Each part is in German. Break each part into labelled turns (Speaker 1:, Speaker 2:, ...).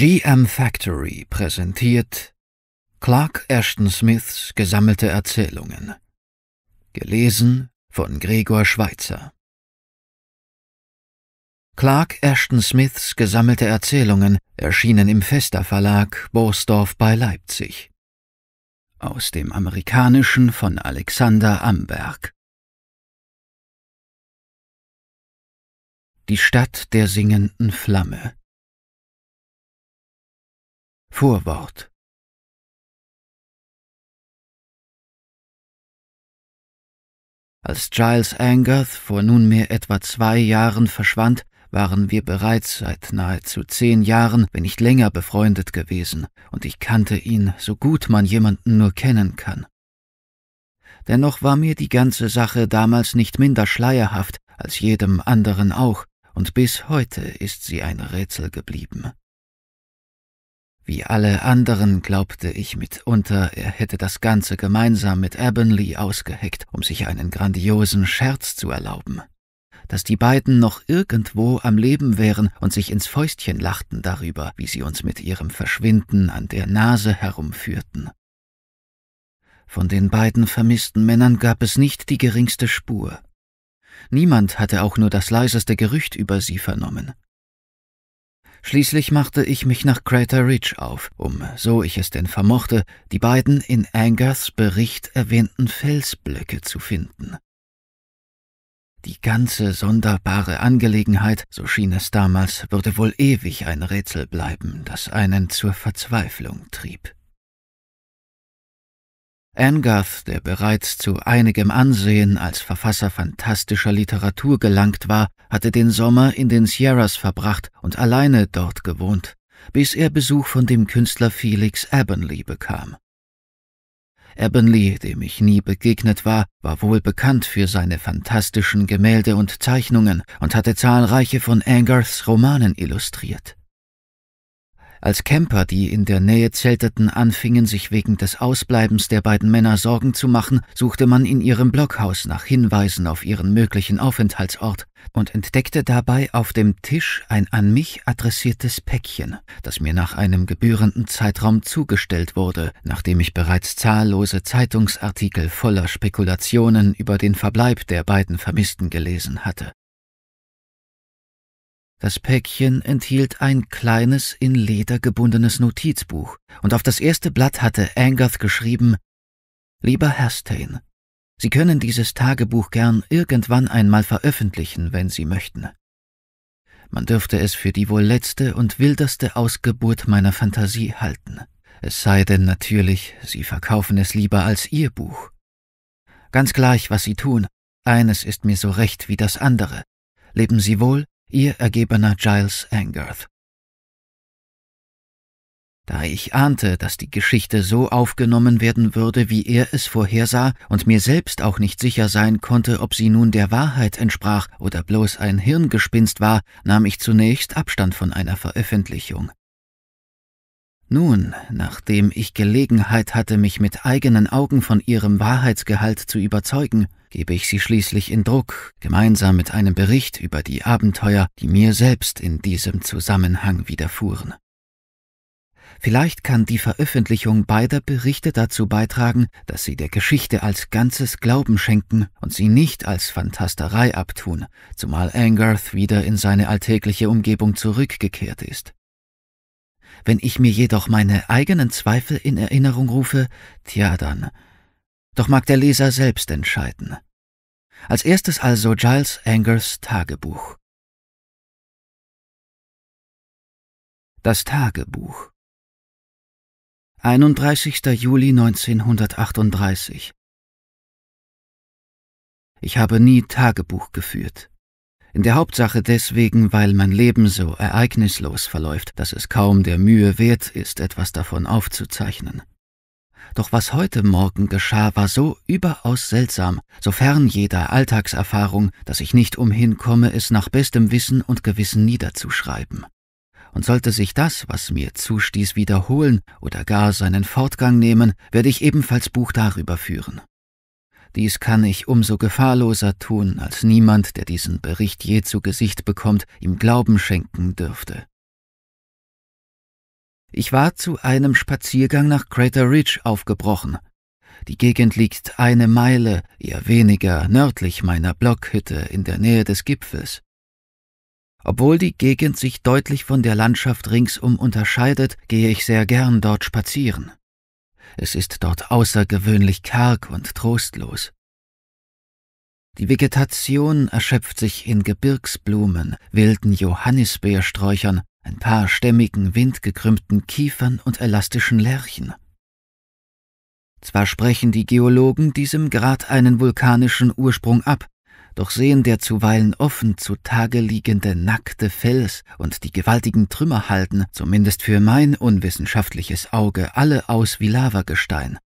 Speaker 1: GM Factory präsentiert Clark Ashton Smiths gesammelte Erzählungen. Gelesen von Gregor Schweitzer. Clark Ashton Smiths gesammelte Erzählungen erschienen im Fester Verlag Borsdorf bei Leipzig. Aus dem Amerikanischen von Alexander Amberg. Die Stadt der singenden Flamme. Vorwort Als Giles Angerth vor nunmehr etwa zwei Jahren verschwand, waren wir bereits seit nahezu zehn Jahren, wenn nicht länger, befreundet gewesen, und ich kannte ihn, so gut man jemanden nur kennen kann. Dennoch war mir die ganze Sache damals nicht minder schleierhaft als jedem anderen auch, und bis heute ist sie ein Rätsel geblieben. Wie alle anderen glaubte ich mitunter, er hätte das Ganze gemeinsam mit Avonlea ausgeheckt, um sich einen grandiosen Scherz zu erlauben. Dass die beiden noch irgendwo am Leben wären und sich ins Fäustchen lachten darüber, wie sie uns mit ihrem Verschwinden an der Nase herumführten. Von den beiden vermissten Männern gab es nicht die geringste Spur. Niemand hatte auch nur das leiseste Gerücht über sie vernommen. Schließlich machte ich mich nach Crater Ridge auf, um, so ich es denn vermochte, die beiden in Angaths Bericht erwähnten Felsblöcke zu finden. Die ganze sonderbare Angelegenheit, so schien es damals, würde wohl ewig ein Rätsel bleiben, das einen zur Verzweiflung trieb. Angarth, der bereits zu einigem Ansehen als Verfasser fantastischer Literatur gelangt war, hatte den Sommer in den Sierras verbracht und alleine dort gewohnt, bis er Besuch von dem Künstler Felix Abernley bekam. Ebonly, dem ich nie begegnet war, war wohl bekannt für seine fantastischen Gemälde und Zeichnungen und hatte zahlreiche von Angarths Romanen illustriert. Als Camper, die in der Nähe zelteten, anfingen, sich wegen des Ausbleibens der beiden Männer Sorgen zu machen, suchte man in ihrem Blockhaus nach Hinweisen auf ihren möglichen Aufenthaltsort und entdeckte dabei auf dem Tisch ein an mich adressiertes Päckchen, das mir nach einem gebührenden Zeitraum zugestellt wurde, nachdem ich bereits zahllose Zeitungsartikel voller Spekulationen über den Verbleib der beiden Vermissten gelesen hatte. Das Päckchen enthielt ein kleines, in Leder gebundenes Notizbuch, und auf das erste Blatt hatte Angath geschrieben Lieber Herstein, Sie können dieses Tagebuch gern irgendwann einmal veröffentlichen, wenn Sie möchten. Man dürfte es für die wohl letzte und wildeste Ausgeburt meiner Fantasie halten, es sei denn natürlich, Sie verkaufen es lieber als Ihr Buch. Ganz gleich, was Sie tun, eines ist mir so recht wie das andere. Leben Sie wohl, ihr ergebener Giles Angerth. Da ich ahnte, dass die Geschichte so aufgenommen werden würde, wie er es vorhersah, und mir selbst auch nicht sicher sein konnte, ob sie nun der Wahrheit entsprach oder bloß ein Hirngespinst war, nahm ich zunächst Abstand von einer Veröffentlichung. Nun, nachdem ich Gelegenheit hatte, mich mit eigenen Augen von ihrem Wahrheitsgehalt zu überzeugen, gebe ich sie schließlich in Druck, gemeinsam mit einem Bericht über die Abenteuer, die mir selbst in diesem Zusammenhang widerfuhren. Vielleicht kann die Veröffentlichung beider Berichte dazu beitragen, dass sie der Geschichte als Ganzes Glauben schenken und sie nicht als Fantasterei abtun, zumal Angarth wieder in seine alltägliche Umgebung zurückgekehrt ist. Wenn ich mir jedoch meine eigenen Zweifel in Erinnerung rufe, tja dann. Doch mag der Leser selbst entscheiden. Als erstes also Giles Angers Tagebuch. Das Tagebuch. 31. Juli 1938. Ich habe nie Tagebuch geführt in der Hauptsache deswegen, weil mein Leben so ereignislos verläuft, dass es kaum der Mühe wert ist, etwas davon aufzuzeichnen. Doch was heute Morgen geschah, war so überaus seltsam, so fern jeder Alltagserfahrung, dass ich nicht umhin komme, es nach bestem Wissen und Gewissen niederzuschreiben. Und sollte sich das, was mir zustieß, wiederholen oder gar seinen Fortgang nehmen, werde ich ebenfalls Buch darüber führen. Dies kann ich umso gefahrloser tun, als niemand, der diesen Bericht je zu Gesicht bekommt, ihm Glauben schenken dürfte. Ich war zu einem Spaziergang nach Crater Ridge aufgebrochen. Die Gegend liegt eine Meile, eher weniger, nördlich meiner Blockhütte in der Nähe des Gipfels. Obwohl die Gegend sich deutlich von der Landschaft ringsum unterscheidet, gehe ich sehr gern dort spazieren es ist dort außergewöhnlich karg und trostlos. Die Vegetation erschöpft sich in Gebirgsblumen, wilden Johannisbeersträuchern, ein paar stämmigen, windgekrümmten Kiefern und elastischen Lärchen. Zwar sprechen die Geologen diesem Grad einen vulkanischen Ursprung ab, doch sehen der zuweilen offen zutage liegende nackte Fels und die gewaltigen Trümmer halten, zumindest für mein unwissenschaftliches Auge, alle aus wie Lavagestein.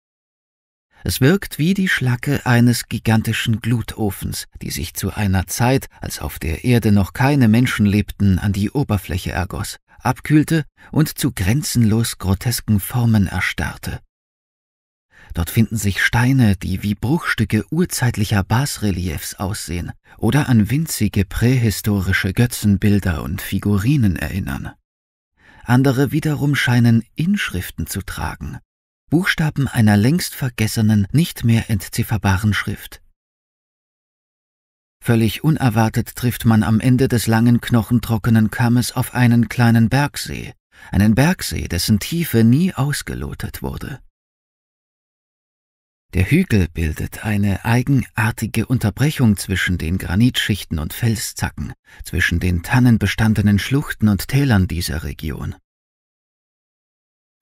Speaker 1: Es wirkt wie die Schlacke eines gigantischen Glutofens, die sich zu einer Zeit, als auf der Erde noch keine Menschen lebten, an die Oberfläche ergoß, abkühlte und zu grenzenlos grotesken Formen erstarrte. Dort finden sich Steine, die wie Bruchstücke urzeitlicher Basreliefs aussehen oder an winzige prähistorische Götzenbilder und Figurinen erinnern. Andere wiederum scheinen Inschriften zu tragen, Buchstaben einer längst vergessenen, nicht mehr entzifferbaren Schrift. Völlig unerwartet trifft man am Ende des langen, knochentrockenen Kammes auf einen kleinen Bergsee, einen Bergsee, dessen Tiefe nie ausgelotet wurde. Der Hügel bildet eine eigenartige Unterbrechung zwischen den Granitschichten und Felszacken, zwischen den tannenbestandenen Schluchten und Tälern dieser Region.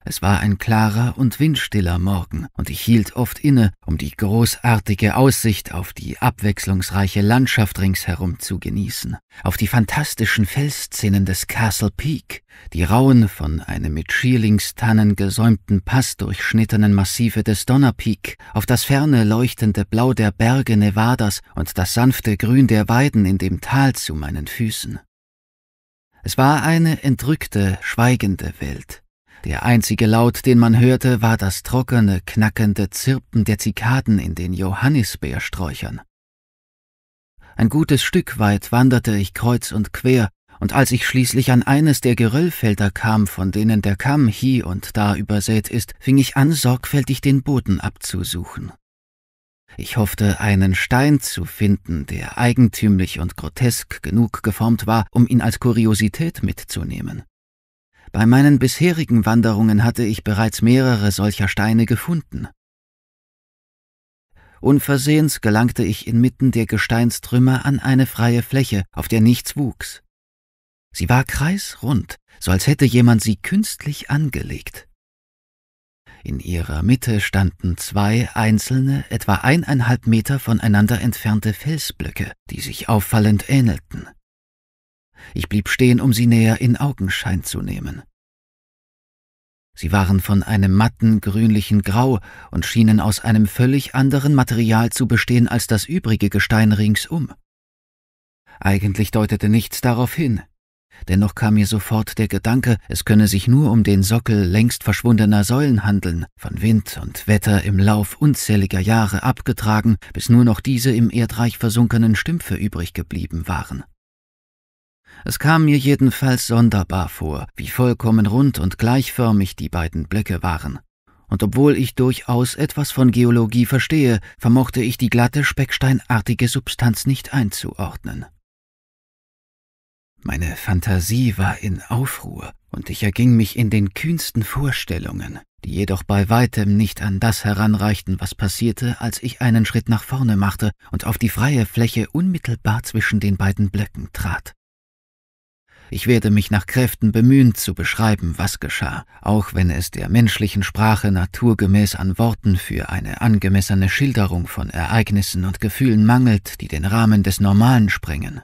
Speaker 1: Es war ein klarer und windstiller Morgen, und ich hielt oft inne, um die großartige Aussicht auf die abwechslungsreiche Landschaft ringsherum zu genießen, auf die fantastischen Felsszenen des Castle Peak, die rauen, von einem mit Schierlingstannen gesäumten Pass durchschnittenen Massive des Donner Peak, auf das ferne leuchtende Blau der Berge Nevadas und das sanfte Grün der Weiden in dem Tal zu meinen Füßen. Es war eine entrückte, schweigende Welt, der einzige Laut, den man hörte, war das trockene, knackende Zirpen der Zikaden in den Johannisbeersträuchern. Ein gutes Stück weit wanderte ich kreuz und quer, und als ich schließlich an eines der Geröllfelder kam, von denen der Kamm hie und da übersät ist, fing ich an, sorgfältig den Boden abzusuchen. Ich hoffte, einen Stein zu finden, der eigentümlich und grotesk genug geformt war, um ihn als Kuriosität mitzunehmen. Bei meinen bisherigen Wanderungen hatte ich bereits mehrere solcher Steine gefunden. Unversehens gelangte ich inmitten der Gesteinstrümmer an eine freie Fläche, auf der nichts wuchs. Sie war kreisrund, so als hätte jemand sie künstlich angelegt. In ihrer Mitte standen zwei einzelne, etwa eineinhalb Meter voneinander entfernte Felsblöcke, die sich auffallend ähnelten. Ich blieb stehen, um sie näher in Augenschein zu nehmen. Sie waren von einem matten, grünlichen Grau und schienen aus einem völlig anderen Material zu bestehen als das übrige Gestein ringsum. Eigentlich deutete nichts darauf hin. Dennoch kam mir sofort der Gedanke, es könne sich nur um den Sockel längst verschwundener Säulen handeln, von Wind und Wetter im Lauf unzähliger Jahre abgetragen, bis nur noch diese im Erdreich versunkenen Stümpfe übrig geblieben waren. Es kam mir jedenfalls sonderbar vor, wie vollkommen rund und gleichförmig die beiden Blöcke waren. Und obwohl ich durchaus etwas von Geologie verstehe, vermochte ich die glatte, specksteinartige Substanz nicht einzuordnen. Meine Fantasie war in Aufruhr, und ich erging mich in den kühnsten Vorstellungen, die jedoch bei weitem nicht an das heranreichten, was passierte, als ich einen Schritt nach vorne machte und auf die freie Fläche unmittelbar zwischen den beiden Blöcken trat. Ich werde mich nach Kräften bemühen zu beschreiben, was geschah, auch wenn es der menschlichen Sprache naturgemäß an Worten für eine angemessene Schilderung von Ereignissen und Gefühlen mangelt, die den Rahmen des Normalen sprengen.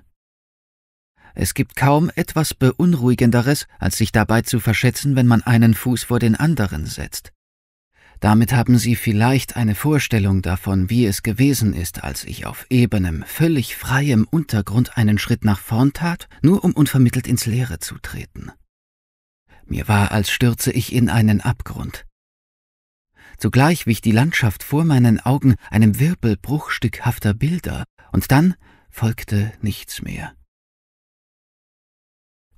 Speaker 1: Es gibt kaum etwas Beunruhigenderes, als sich dabei zu verschätzen, wenn man einen Fuß vor den anderen setzt. Damit haben Sie vielleicht eine Vorstellung davon, wie es gewesen ist, als ich auf ebenem, völlig freiem Untergrund einen Schritt nach vorn tat, nur um unvermittelt ins Leere zu treten. Mir war, als stürze ich in einen Abgrund. Zugleich wich die Landschaft vor meinen Augen einem Wirbel bruchstückhafter Bilder, und dann folgte nichts mehr.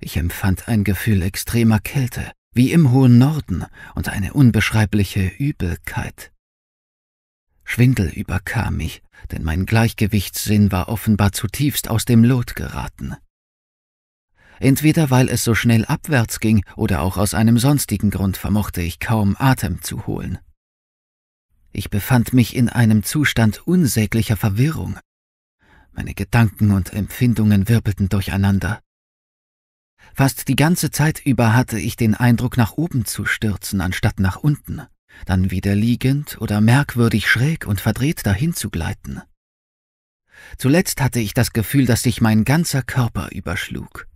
Speaker 1: Ich empfand ein Gefühl extremer Kälte, wie im hohen Norden und eine unbeschreibliche Übelkeit. Schwindel überkam mich, denn mein Gleichgewichtssinn war offenbar zutiefst aus dem Lot geraten. Entweder weil es so schnell abwärts ging oder auch aus einem sonstigen Grund vermochte ich kaum Atem zu holen. Ich befand mich in einem Zustand unsäglicher Verwirrung. Meine Gedanken und Empfindungen wirbelten durcheinander. Fast die ganze Zeit über hatte ich den Eindruck, nach oben zu stürzen, anstatt nach unten, dann wieder liegend oder merkwürdig schräg und verdreht dahin zu gleiten. Zuletzt hatte ich das Gefühl, dass sich mein ganzer Körper überschlug.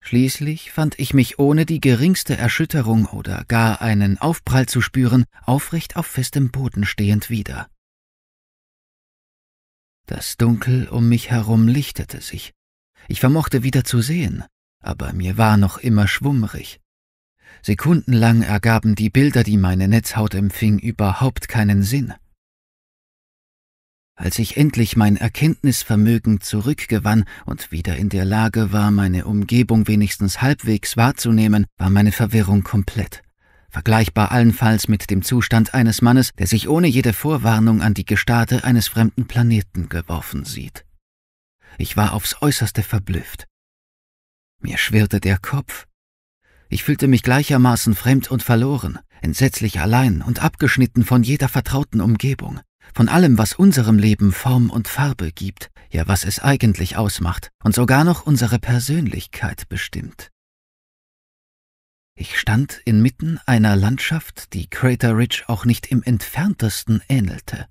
Speaker 1: Schließlich fand ich mich ohne die geringste Erschütterung oder gar einen Aufprall zu spüren, aufrecht auf festem Boden stehend wieder. Das Dunkel um mich herum lichtete sich, ich vermochte wieder zu sehen, aber mir war noch immer schwummrig. Sekundenlang ergaben die Bilder, die meine Netzhaut empfing, überhaupt keinen Sinn. Als ich endlich mein Erkenntnisvermögen zurückgewann und wieder in der Lage war, meine Umgebung wenigstens halbwegs wahrzunehmen, war meine Verwirrung komplett. Vergleichbar allenfalls mit dem Zustand eines Mannes, der sich ohne jede Vorwarnung an die Gestade eines fremden Planeten geworfen sieht. Ich war aufs äußerste verblüfft. Mir schwirrte der Kopf. Ich fühlte mich gleichermaßen fremd und verloren, entsetzlich allein und abgeschnitten von jeder vertrauten Umgebung, von allem, was unserem Leben Form und Farbe gibt, ja was es eigentlich ausmacht und sogar noch unsere Persönlichkeit bestimmt. Ich stand inmitten einer Landschaft, die Crater Ridge auch nicht im entferntesten ähnelte.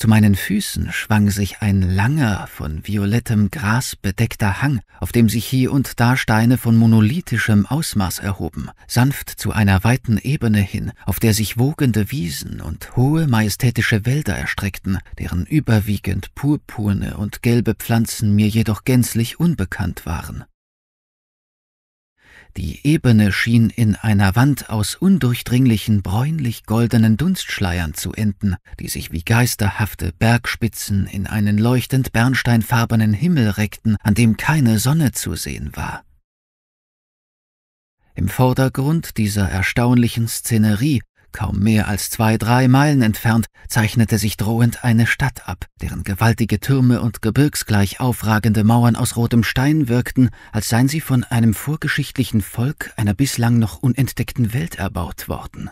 Speaker 1: Zu meinen Füßen schwang sich ein langer, von violettem Gras bedeckter Hang, auf dem sich hier und da Steine von monolithischem Ausmaß erhoben, sanft zu einer weiten Ebene hin, auf der sich wogende Wiesen und hohe majestätische Wälder erstreckten, deren überwiegend purpurne und gelbe Pflanzen mir jedoch gänzlich unbekannt waren. Die Ebene schien in einer Wand aus undurchdringlichen bräunlich-goldenen Dunstschleiern zu enden, die sich wie geisterhafte Bergspitzen in einen leuchtend bernsteinfarbenen Himmel reckten, an dem keine Sonne zu sehen war. Im Vordergrund dieser erstaunlichen Szenerie Kaum mehr als zwei, drei Meilen entfernt zeichnete sich drohend eine Stadt ab, deren gewaltige Türme und gebirgsgleich aufragende Mauern aus rotem Stein wirkten, als seien sie von einem vorgeschichtlichen Volk einer bislang noch unentdeckten Welt erbaut worden.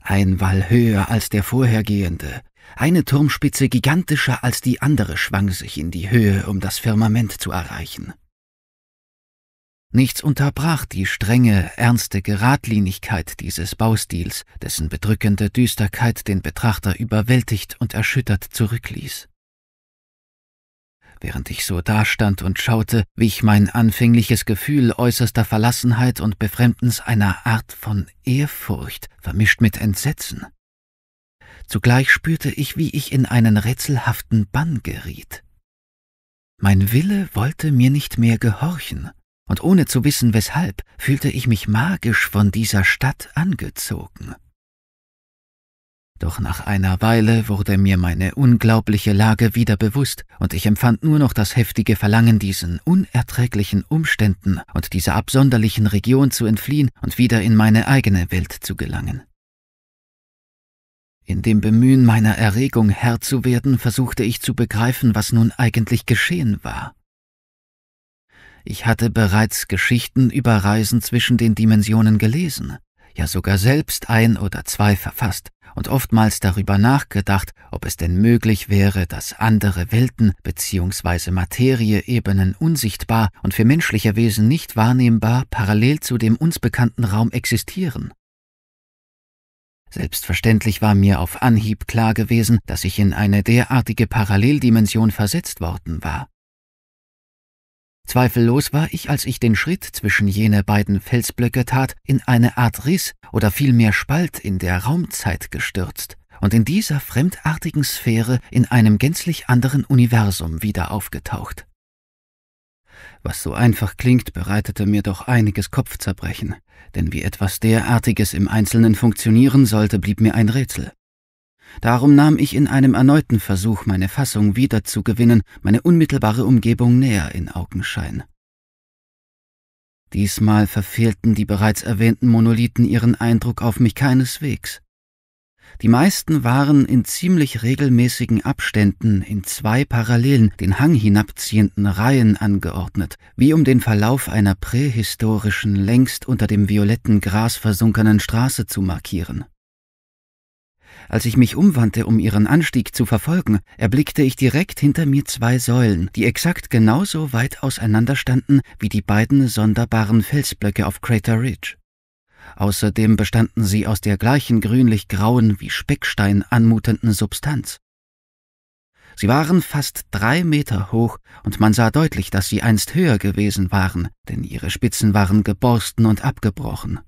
Speaker 1: Ein Wall höher als der vorhergehende, eine Turmspitze gigantischer als die andere schwang sich in die Höhe, um das Firmament zu erreichen. Nichts unterbrach die strenge, ernste Geradlinigkeit dieses Baustils, dessen bedrückende Düsterkeit den Betrachter überwältigt und erschüttert zurückließ. Während ich so dastand und schaute, wich mein anfängliches Gefühl äußerster Verlassenheit und Befremdens einer Art von Ehrfurcht, vermischt mit Entsetzen. Zugleich spürte ich, wie ich in einen rätselhaften Bann geriet. Mein Wille wollte mir nicht mehr gehorchen, und ohne zu wissen weshalb, fühlte ich mich magisch von dieser Stadt angezogen. Doch nach einer Weile wurde mir meine unglaubliche Lage wieder bewusst, und ich empfand nur noch das heftige Verlangen, diesen unerträglichen Umständen und dieser absonderlichen Region zu entfliehen und wieder in meine eigene Welt zu gelangen. In dem Bemühen meiner Erregung Herr zu werden, versuchte ich zu begreifen, was nun eigentlich geschehen war. Ich hatte bereits Geschichten über Reisen zwischen den Dimensionen gelesen, ja sogar selbst ein oder zwei verfasst und oftmals darüber nachgedacht, ob es denn möglich wäre, dass andere Welten bzw. Materieebenen unsichtbar und für menschliche Wesen nicht wahrnehmbar parallel zu dem uns bekannten Raum existieren. Selbstverständlich war mir auf Anhieb klar gewesen, dass ich in eine derartige Paralleldimension versetzt worden war. Zweifellos war ich, als ich den Schritt zwischen jene beiden Felsblöcke tat, in eine Art Riss oder vielmehr Spalt in der Raumzeit gestürzt und in dieser fremdartigen Sphäre in einem gänzlich anderen Universum wieder aufgetaucht. Was so einfach klingt, bereitete mir doch einiges Kopfzerbrechen, denn wie etwas derartiges im Einzelnen funktionieren sollte, blieb mir ein Rätsel. Darum nahm ich in einem erneuten Versuch, meine Fassung wiederzugewinnen, meine unmittelbare Umgebung näher in Augenschein. Diesmal verfehlten die bereits erwähnten Monolithen ihren Eindruck auf mich keineswegs. Die meisten waren in ziemlich regelmäßigen Abständen in zwei parallelen, den Hang hinabziehenden Reihen angeordnet, wie um den Verlauf einer prähistorischen, längst unter dem violetten Gras versunkenen Straße zu markieren. Als ich mich umwandte, um ihren Anstieg zu verfolgen, erblickte ich direkt hinter mir zwei Säulen, die exakt genauso weit auseinander standen wie die beiden sonderbaren Felsblöcke auf Crater Ridge. Außerdem bestanden sie aus der gleichen grünlich-grauen wie Speckstein anmutenden Substanz. Sie waren fast drei Meter hoch, und man sah deutlich, dass sie einst höher gewesen waren, denn ihre Spitzen waren geborsten und abgebrochen.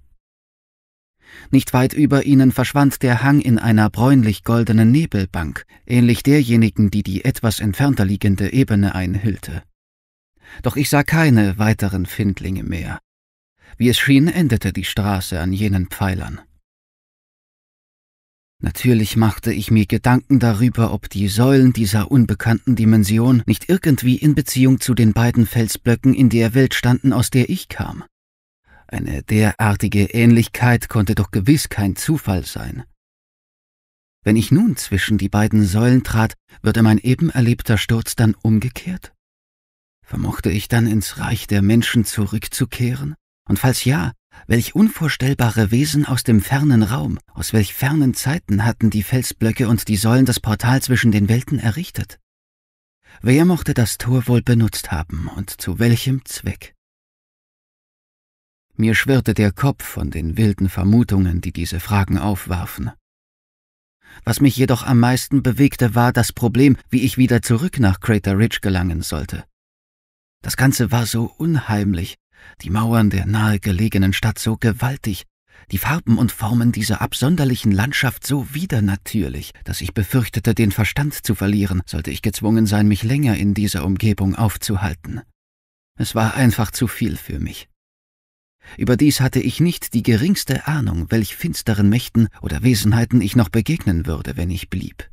Speaker 1: Nicht weit über ihnen verschwand der Hang in einer bräunlich-goldenen Nebelbank, ähnlich derjenigen, die die etwas entfernter liegende Ebene einhüllte. Doch ich sah keine weiteren Findlinge mehr. Wie es schien, endete die Straße an jenen Pfeilern. Natürlich machte ich mir Gedanken darüber, ob die Säulen dieser unbekannten Dimension nicht irgendwie in Beziehung zu den beiden Felsblöcken in der Welt standen, aus der ich kam. Eine derartige Ähnlichkeit konnte doch gewiss kein Zufall sein. Wenn ich nun zwischen die beiden Säulen trat, würde mein eben erlebter Sturz dann umgekehrt? Vermochte ich dann ins Reich der Menschen zurückzukehren? Und falls ja, welch unvorstellbare Wesen aus dem fernen Raum, aus welch fernen Zeiten hatten die Felsblöcke und die Säulen das Portal zwischen den Welten errichtet? Wer mochte das Tor wohl benutzt haben und zu welchem Zweck? Mir schwirrte der Kopf von den wilden Vermutungen, die diese Fragen aufwarfen. Was mich jedoch am meisten bewegte, war das Problem, wie ich wieder zurück nach Crater Ridge gelangen sollte. Das Ganze war so unheimlich, die Mauern der nahegelegenen Stadt so gewaltig, die Farben und Formen dieser absonderlichen Landschaft so widernatürlich, dass ich befürchtete, den Verstand zu verlieren, sollte ich gezwungen sein, mich länger in dieser Umgebung aufzuhalten. Es war einfach zu viel für mich. Überdies hatte ich nicht die geringste Ahnung, welch finsteren Mächten oder Wesenheiten ich noch begegnen würde, wenn ich blieb.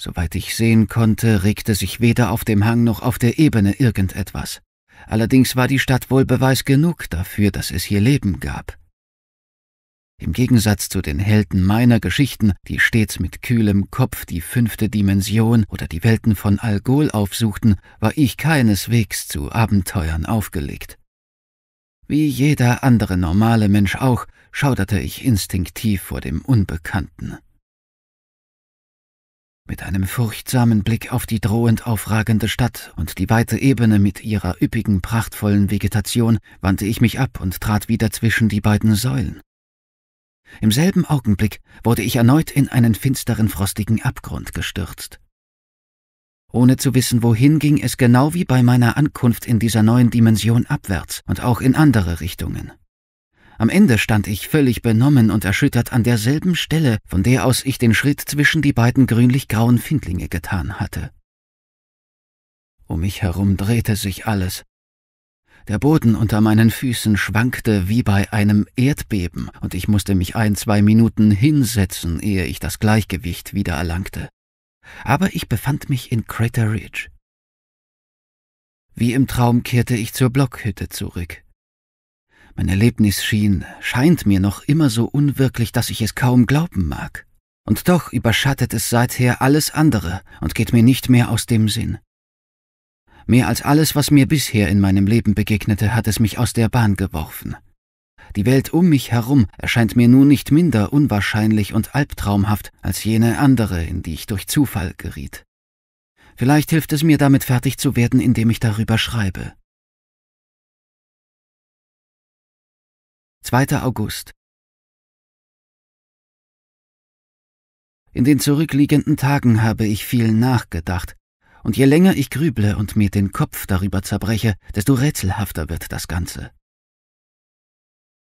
Speaker 1: Soweit ich sehen konnte, regte sich weder auf dem Hang noch auf der Ebene irgendetwas. Allerdings war die Stadt wohl Beweis genug dafür, dass es hier Leben gab. Im Gegensatz zu den Helden meiner Geschichten, die stets mit kühlem Kopf die fünfte Dimension oder die Welten von Algol aufsuchten, war ich keineswegs zu Abenteuern aufgelegt. Wie jeder andere normale Mensch auch, schauderte ich instinktiv vor dem Unbekannten. Mit einem furchtsamen Blick auf die drohend aufragende Stadt und die weite Ebene mit ihrer üppigen, prachtvollen Vegetation wandte ich mich ab und trat wieder zwischen die beiden Säulen. Im selben Augenblick wurde ich erneut in einen finsteren, frostigen Abgrund gestürzt ohne zu wissen, wohin ging es genau wie bei meiner Ankunft in dieser neuen Dimension abwärts und auch in andere Richtungen. Am Ende stand ich völlig benommen und erschüttert an derselben Stelle, von der aus ich den Schritt zwischen die beiden grünlich-grauen Findlinge getan hatte. Um mich herum drehte sich alles. Der Boden unter meinen Füßen schwankte wie bei einem Erdbeben, und ich musste mich ein, zwei Minuten hinsetzen, ehe ich das Gleichgewicht wieder erlangte aber ich befand mich in Crater Ridge. Wie im Traum kehrte ich zur Blockhütte zurück. Mein Erlebnis schien, scheint mir noch immer so unwirklich, dass ich es kaum glauben mag. Und doch überschattet es seither alles andere und geht mir nicht mehr aus dem Sinn. Mehr als alles, was mir bisher in meinem Leben begegnete, hat es mich aus der Bahn geworfen. Die Welt um mich herum erscheint mir nun nicht minder unwahrscheinlich und albtraumhaft als jene andere, in die ich durch Zufall geriet. Vielleicht hilft es mir damit fertig zu werden, indem ich darüber schreibe. 2. August In den zurückliegenden Tagen habe ich viel nachgedacht, und je länger ich grüble und mir den Kopf darüber zerbreche, desto rätselhafter wird das Ganze.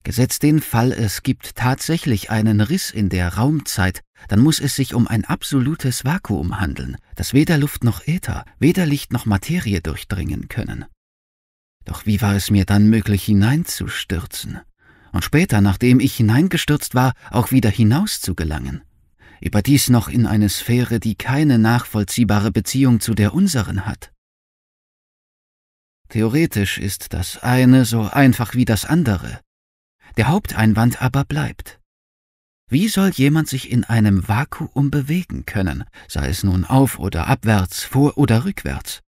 Speaker 1: Gesetzt den Fall, es gibt tatsächlich einen Riss in der Raumzeit, dann muss es sich um ein absolutes Vakuum handeln, das weder Luft noch Äther, weder Licht noch Materie durchdringen können. Doch wie war es mir dann möglich, hineinzustürzen? Und später, nachdem ich hineingestürzt war, auch wieder hinaus zu gelangen? Überdies noch in eine Sphäre, die keine nachvollziehbare Beziehung zu der unseren hat. Theoretisch ist das eine so einfach wie das andere, der Haupteinwand aber bleibt. Wie soll jemand sich in einem Vakuum bewegen können, sei es nun auf oder abwärts, vor oder rückwärts?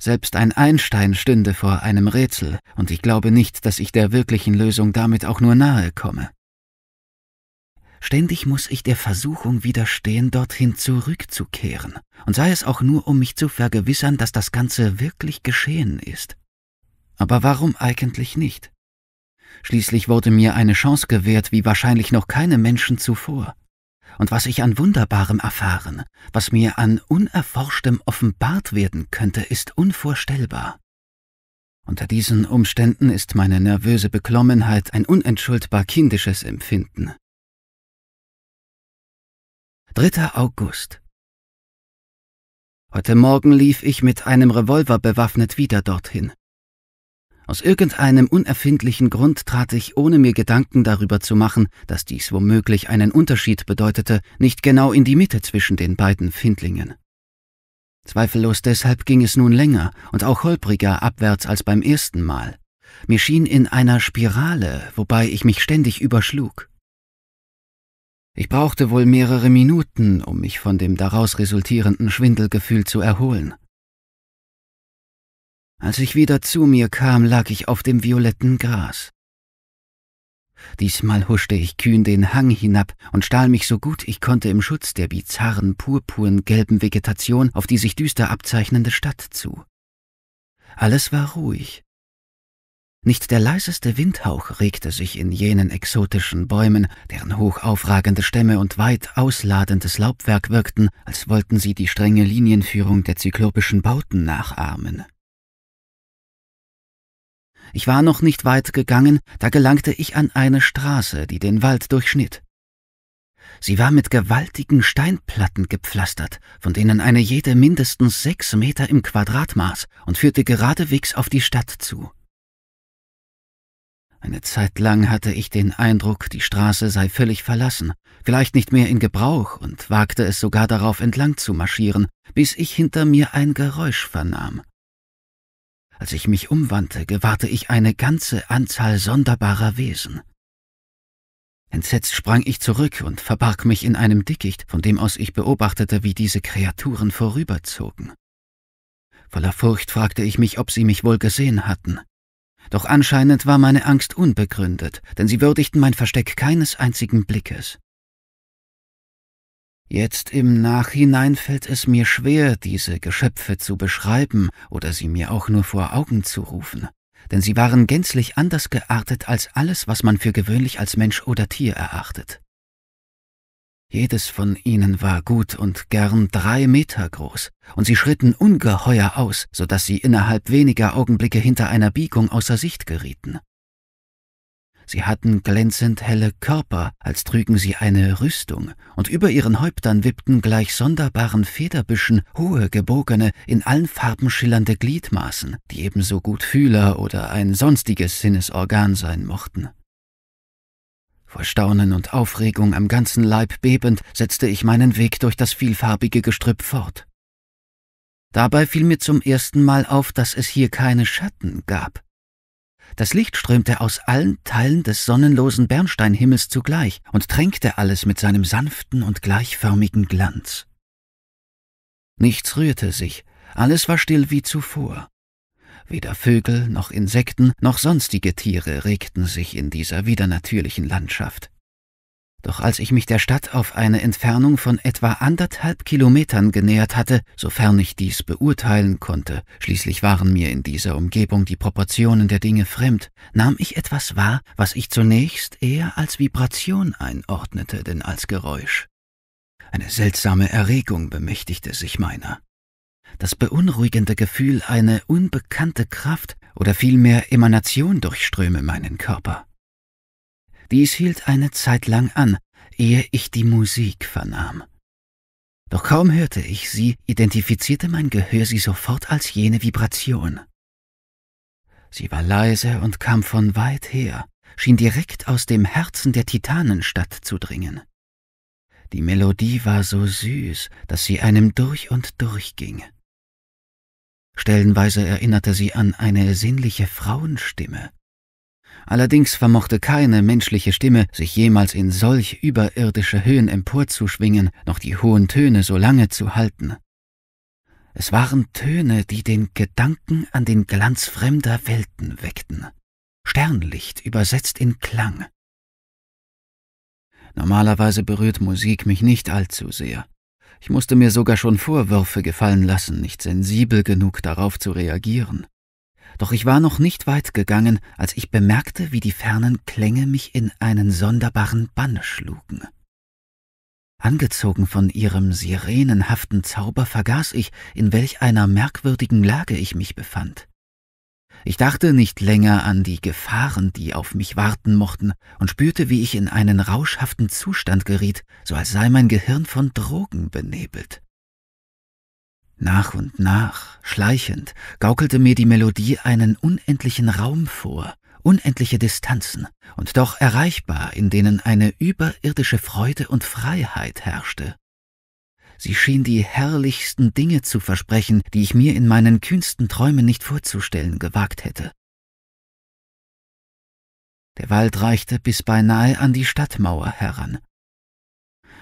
Speaker 1: Selbst ein Einstein stünde vor einem Rätsel, und ich glaube nicht, dass ich der wirklichen Lösung damit auch nur nahe komme. Ständig muss ich der Versuchung widerstehen, dorthin zurückzukehren, und sei es auch nur, um mich zu vergewissern, dass das Ganze wirklich geschehen ist. Aber warum eigentlich nicht? Schließlich wurde mir eine Chance gewährt, wie wahrscheinlich noch keine Menschen zuvor. Und was ich an Wunderbarem erfahren, was mir an Unerforschtem offenbart werden könnte, ist unvorstellbar. Unter diesen Umständen ist meine nervöse Beklommenheit ein unentschuldbar kindisches Empfinden. 3. August Heute Morgen lief ich mit einem Revolver bewaffnet wieder dorthin. Aus irgendeinem unerfindlichen Grund trat ich, ohne mir Gedanken darüber zu machen, dass dies womöglich einen Unterschied bedeutete, nicht genau in die Mitte zwischen den beiden Findlingen. Zweifellos deshalb ging es nun länger und auch holpriger abwärts als beim ersten Mal. Mir schien in einer Spirale, wobei ich mich ständig überschlug. Ich brauchte wohl mehrere Minuten, um mich von dem daraus resultierenden Schwindelgefühl zu erholen. Als ich wieder zu mir kam, lag ich auf dem violetten Gras. Diesmal huschte ich kühn den Hang hinab und stahl mich so gut ich konnte im Schutz der bizarren purpurn-gelben Vegetation auf die sich düster abzeichnende Stadt zu. Alles war ruhig. Nicht der leiseste Windhauch regte sich in jenen exotischen Bäumen, deren hoch aufragende Stämme und weit ausladendes Laubwerk wirkten, als wollten sie die strenge Linienführung der zyklopischen Bauten nachahmen. Ich war noch nicht weit gegangen, da gelangte ich an eine Straße, die den Wald durchschnitt. Sie war mit gewaltigen Steinplatten gepflastert, von denen eine jede mindestens sechs Meter im Quadrat maß und führte geradewegs auf die Stadt zu. Eine Zeit lang hatte ich den Eindruck, die Straße sei völlig verlassen, vielleicht nicht mehr in Gebrauch und wagte es sogar darauf entlang zu marschieren, bis ich hinter mir ein Geräusch vernahm. Als ich mich umwandte, gewahrte ich eine ganze Anzahl sonderbarer Wesen. Entsetzt sprang ich zurück und verbarg mich in einem Dickicht, von dem aus ich beobachtete, wie diese Kreaturen vorüberzogen. Voller Furcht fragte ich mich, ob sie mich wohl gesehen hatten. Doch anscheinend war meine Angst unbegründet, denn sie würdigten mein Versteck keines einzigen Blickes. Jetzt im Nachhinein fällt es mir schwer, diese Geschöpfe zu beschreiben oder sie mir auch nur vor Augen zu rufen, denn sie waren gänzlich anders geartet als alles, was man für gewöhnlich als Mensch oder Tier erachtet. Jedes von ihnen war gut und gern drei Meter groß, und sie schritten ungeheuer aus, so dass sie innerhalb weniger Augenblicke hinter einer Biegung außer Sicht gerieten. Sie hatten glänzend helle Körper, als trügen sie eine Rüstung, und über ihren Häuptern wippten gleich sonderbaren Federbüschen hohe, gebogene, in allen Farben schillernde Gliedmaßen, die ebenso gut Fühler oder ein sonstiges Sinnesorgan sein mochten. Vor Staunen und Aufregung am ganzen Leib bebend, setzte ich meinen Weg durch das vielfarbige Gestrüpp fort. Dabei fiel mir zum ersten Mal auf, dass es hier keine Schatten gab. Das Licht strömte aus allen Teilen des sonnenlosen Bernsteinhimmels zugleich und tränkte alles mit seinem sanften und gleichförmigen Glanz. Nichts rührte sich, alles war still wie zuvor. Weder Vögel noch Insekten noch sonstige Tiere regten sich in dieser widernatürlichen Landschaft. Doch als ich mich der Stadt auf eine Entfernung von etwa anderthalb Kilometern genähert hatte, sofern ich dies beurteilen konnte, schließlich waren mir in dieser Umgebung die Proportionen der Dinge fremd, nahm ich etwas wahr, was ich zunächst eher als Vibration einordnete, denn als Geräusch. Eine seltsame Erregung bemächtigte sich meiner. Das beunruhigende Gefühl, eine unbekannte Kraft oder vielmehr Emanation durchströme meinen Körper. Dies hielt eine Zeit lang an, ehe ich die Musik vernahm. Doch kaum hörte ich sie, identifizierte mein Gehör sie sofort als jene Vibration. Sie war leise und kam von weit her, schien direkt aus dem Herzen der Titanenstadt zu dringen. Die Melodie war so süß, dass sie einem durch und durch ging. Stellenweise erinnerte sie an eine sinnliche Frauenstimme, Allerdings vermochte keine menschliche Stimme, sich jemals in solch überirdische Höhen emporzuschwingen, noch die hohen Töne so lange zu halten. Es waren Töne, die den Gedanken an den Glanz fremder Welten weckten. Sternlicht übersetzt in Klang. Normalerweise berührt Musik mich nicht allzu sehr. Ich musste mir sogar schon Vorwürfe gefallen lassen, nicht sensibel genug darauf zu reagieren. Doch ich war noch nicht weit gegangen, als ich bemerkte, wie die fernen Klänge mich in einen sonderbaren Bann schlugen. Angezogen von ihrem sirenenhaften Zauber vergaß ich, in welch einer merkwürdigen Lage ich mich befand. Ich dachte nicht länger an die Gefahren, die auf mich warten mochten, und spürte, wie ich in einen rauschhaften Zustand geriet, so als sei mein Gehirn von Drogen benebelt. Nach und nach, schleichend, gaukelte mir die Melodie einen unendlichen Raum vor, unendliche Distanzen und doch erreichbar, in denen eine überirdische Freude und Freiheit herrschte. Sie schien die herrlichsten Dinge zu versprechen, die ich mir in meinen kühnsten Träumen nicht vorzustellen gewagt hätte. Der Wald reichte bis beinahe an die Stadtmauer heran,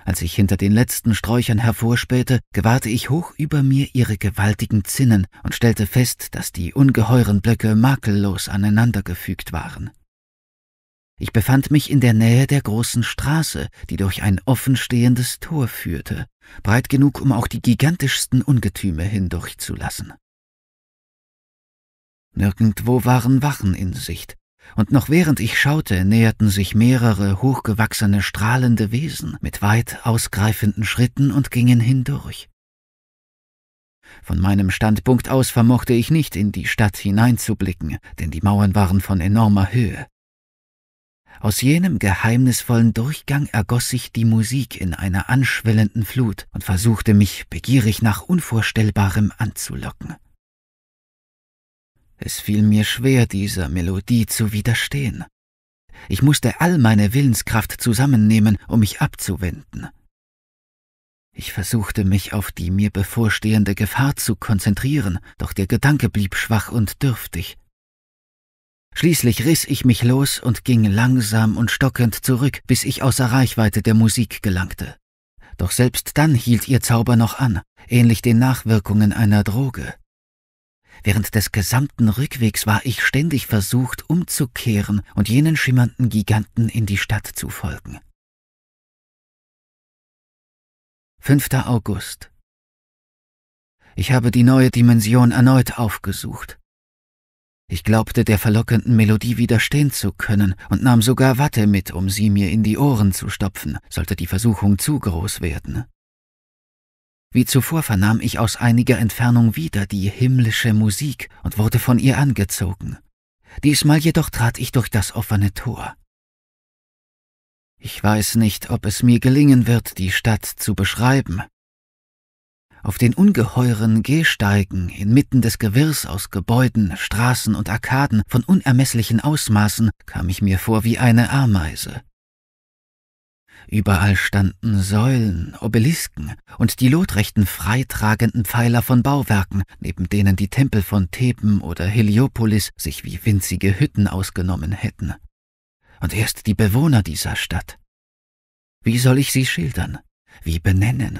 Speaker 1: als ich hinter den letzten Sträuchern hervorspähte, gewahrte ich hoch über mir ihre gewaltigen Zinnen und stellte fest, dass die ungeheuren Blöcke makellos aneinandergefügt waren. Ich befand mich in der Nähe der großen Straße, die durch ein offenstehendes Tor führte, breit genug, um auch die gigantischsten Ungetüme hindurchzulassen. Nirgendwo waren Wachen in Sicht, und noch während ich schaute, näherten sich mehrere hochgewachsene strahlende Wesen mit weit ausgreifenden Schritten und gingen hindurch. Von meinem Standpunkt aus vermochte ich nicht in die Stadt hineinzublicken, denn die Mauern waren von enormer Höhe. Aus jenem geheimnisvollen Durchgang ergoss sich die Musik in einer anschwellenden Flut und versuchte mich begierig nach Unvorstellbarem anzulocken. Es fiel mir schwer, dieser Melodie zu widerstehen. Ich musste all meine Willenskraft zusammennehmen, um mich abzuwenden. Ich versuchte mich auf die mir bevorstehende Gefahr zu konzentrieren, doch der Gedanke blieb schwach und dürftig. Schließlich riss ich mich los und ging langsam und stockend zurück, bis ich außer Reichweite der Musik gelangte. Doch selbst dann hielt ihr Zauber noch an, ähnlich den Nachwirkungen einer Droge. Während des gesamten Rückwegs war ich ständig versucht, umzukehren und jenen schimmernden Giganten in die Stadt zu folgen. 5. August Ich habe die neue Dimension erneut aufgesucht. Ich glaubte, der verlockenden Melodie widerstehen zu können und nahm sogar Watte mit, um sie mir in die Ohren zu stopfen, sollte die Versuchung zu groß werden. Wie zuvor vernahm ich aus einiger Entfernung wieder die himmlische Musik und wurde von ihr angezogen. Diesmal jedoch trat ich durch das offene Tor. Ich weiß nicht, ob es mir gelingen wird, die Stadt zu beschreiben. Auf den ungeheuren Gehsteigen, inmitten des Gewirrs aus Gebäuden, Straßen und Arkaden von unermesslichen Ausmaßen, kam ich mir vor wie eine Ameise. Überall standen Säulen, Obelisken und die lotrechten freitragenden Pfeiler von Bauwerken, neben denen die Tempel von Theben oder Heliopolis sich wie winzige Hütten ausgenommen hätten. Und erst die Bewohner dieser Stadt. Wie soll ich sie schildern? Wie benennen?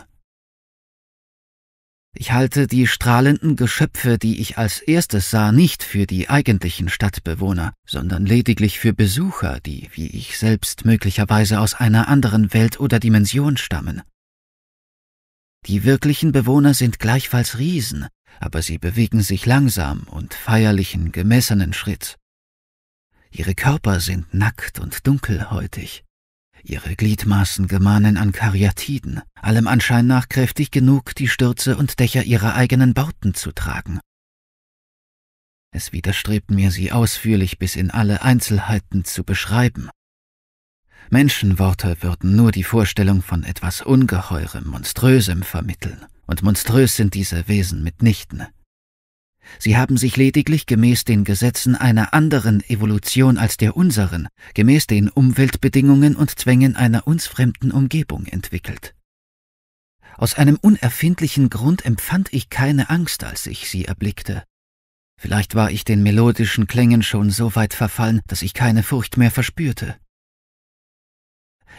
Speaker 1: Ich halte die strahlenden Geschöpfe, die ich als erstes sah, nicht für die eigentlichen Stadtbewohner, sondern lediglich für Besucher, die, wie ich selbst, möglicherweise aus einer anderen Welt oder Dimension stammen. Die wirklichen Bewohner sind gleichfalls Riesen, aber sie bewegen sich langsam und feierlichen, gemessenen Schritt. Ihre Körper sind nackt und dunkelhäutig. Ihre Gliedmaßen gemahnen an Karyatiden, allem Anschein nach kräftig genug, die Stürze und Dächer ihrer eigenen Bauten zu tragen. Es widerstrebt mir, sie ausführlich bis in alle Einzelheiten zu beschreiben. Menschenworte würden nur die Vorstellung von etwas Ungeheurem, Monströsem vermitteln, und monströs sind diese Wesen mitnichten. Sie haben sich lediglich gemäß den Gesetzen einer anderen Evolution als der unseren, gemäß den Umweltbedingungen und Zwängen einer uns fremden Umgebung entwickelt. Aus einem unerfindlichen Grund empfand ich keine Angst, als ich sie erblickte. Vielleicht war ich den melodischen Klängen schon so weit verfallen, dass ich keine Furcht mehr verspürte.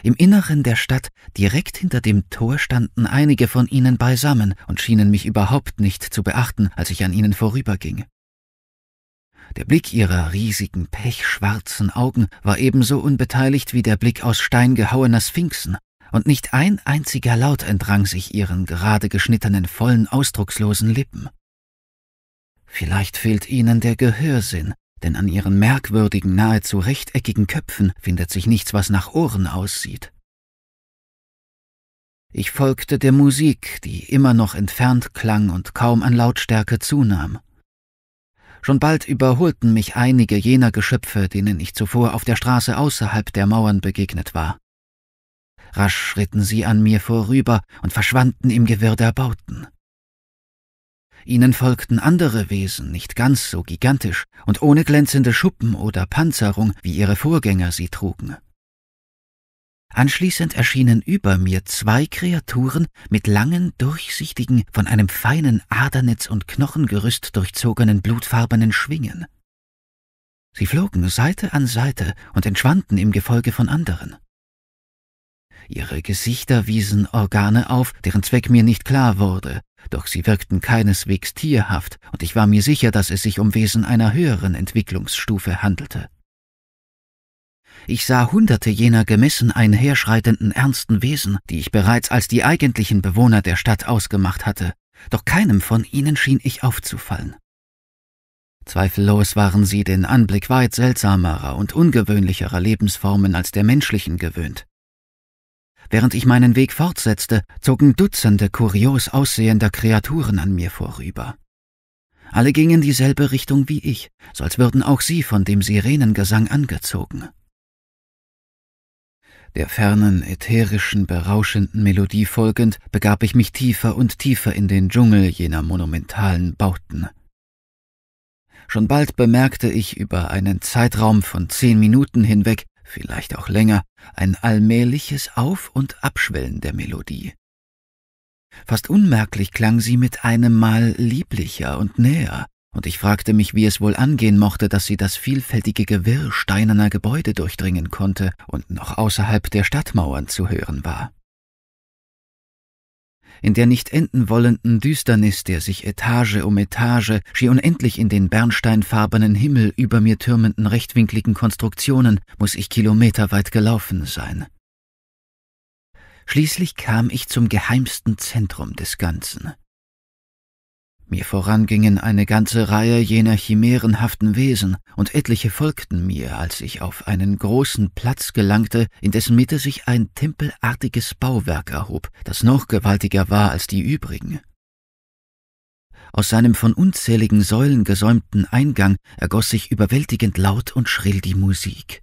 Speaker 1: Im Inneren der Stadt, direkt hinter dem Tor, standen einige von ihnen beisammen und schienen mich überhaupt nicht zu beachten, als ich an ihnen vorüberging. Der Blick ihrer riesigen, pechschwarzen Augen war ebenso unbeteiligt wie der Blick aus Stein gehauener Sphinxen, und nicht ein einziger Laut entrang sich ihren gerade geschnittenen, vollen, ausdruckslosen Lippen. Vielleicht fehlt ihnen der Gehörsinn, denn an ihren merkwürdigen, nahezu rechteckigen Köpfen findet sich nichts, was nach Ohren aussieht. Ich folgte der Musik, die immer noch entfernt klang und kaum an Lautstärke zunahm. Schon bald überholten mich einige jener Geschöpfe, denen ich zuvor auf der Straße außerhalb der Mauern begegnet war. Rasch schritten sie an mir vorüber und verschwanden im Gewirr der Bauten. Ihnen folgten andere Wesen, nicht ganz so gigantisch und ohne glänzende Schuppen oder Panzerung, wie ihre Vorgänger sie trugen. Anschließend erschienen über mir zwei Kreaturen mit langen, durchsichtigen, von einem feinen Adernetz und Knochengerüst durchzogenen blutfarbenen Schwingen. Sie flogen Seite an Seite und entschwanden im Gefolge von anderen. Ihre Gesichter wiesen Organe auf, deren Zweck mir nicht klar wurde, doch sie wirkten keineswegs tierhaft, und ich war mir sicher, dass es sich um Wesen einer höheren Entwicklungsstufe handelte. Ich sah hunderte jener gemessen einherschreitenden ernsten Wesen, die ich bereits als die eigentlichen Bewohner der Stadt ausgemacht hatte, doch keinem von ihnen schien ich aufzufallen. Zweifellos waren sie den Anblick weit seltsamerer und ungewöhnlicherer Lebensformen als der menschlichen gewöhnt, Während ich meinen Weg fortsetzte, zogen Dutzende kurios aussehender Kreaturen an mir vorüber. Alle gingen dieselbe Richtung wie ich, so als würden auch sie von dem Sirenengesang angezogen. Der fernen, ätherischen, berauschenden Melodie folgend, begab ich mich tiefer und tiefer in den Dschungel jener monumentalen Bauten. Schon bald bemerkte ich über einen Zeitraum von zehn Minuten hinweg, vielleicht auch länger, ein allmähliches Auf- und Abschwellen der Melodie. Fast unmerklich klang sie mit einem Mal lieblicher und näher, und ich fragte mich, wie es wohl angehen mochte, dass sie das vielfältige Gewirr steinerner Gebäude durchdringen konnte und noch außerhalb der Stadtmauern zu hören war in der nicht enden wollenden Düsternis, der sich Etage um Etage, schier unendlich in den bernsteinfarbenen Himmel über mir türmenden rechtwinkligen Konstruktionen, muß ich kilometerweit gelaufen sein. Schließlich kam ich zum geheimsten Zentrum des Ganzen. Mir vorangingen eine ganze Reihe jener chimärenhaften Wesen, und etliche folgten mir, als ich auf einen großen Platz gelangte, in dessen Mitte sich ein tempelartiges Bauwerk erhob, das noch gewaltiger war als die übrigen. Aus seinem von unzähligen Säulen gesäumten Eingang ergoss sich überwältigend laut und schrill die Musik.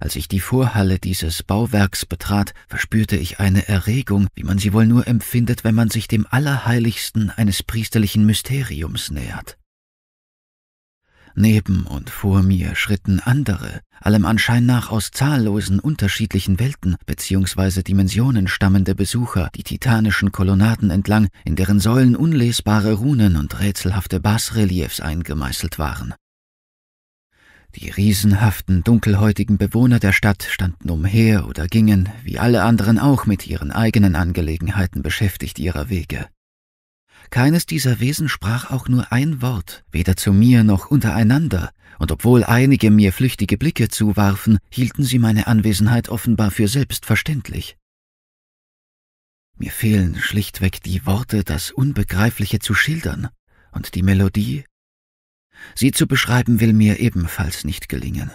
Speaker 1: Als ich die Vorhalle dieses Bauwerks betrat, verspürte ich eine Erregung, wie man sie wohl nur empfindet, wenn man sich dem Allerheiligsten eines priesterlichen Mysteriums nähert. Neben und vor mir schritten andere, allem Anschein nach aus zahllosen unterschiedlichen Welten bzw. Dimensionen stammende Besucher, die titanischen Kolonnaden entlang, in deren Säulen unlesbare Runen und rätselhafte Basreliefs eingemeißelt waren. Die riesenhaften, dunkelhäutigen Bewohner der Stadt standen umher oder gingen, wie alle anderen auch, mit ihren eigenen Angelegenheiten beschäftigt ihrer Wege. Keines dieser Wesen sprach auch nur ein Wort, weder zu mir noch untereinander, und obwohl einige mir flüchtige Blicke zuwarfen, hielten sie meine Anwesenheit offenbar für selbstverständlich. Mir fehlen schlichtweg die Worte, das Unbegreifliche zu schildern, und die Melodie, Sie zu beschreiben will mir ebenfalls nicht gelingen.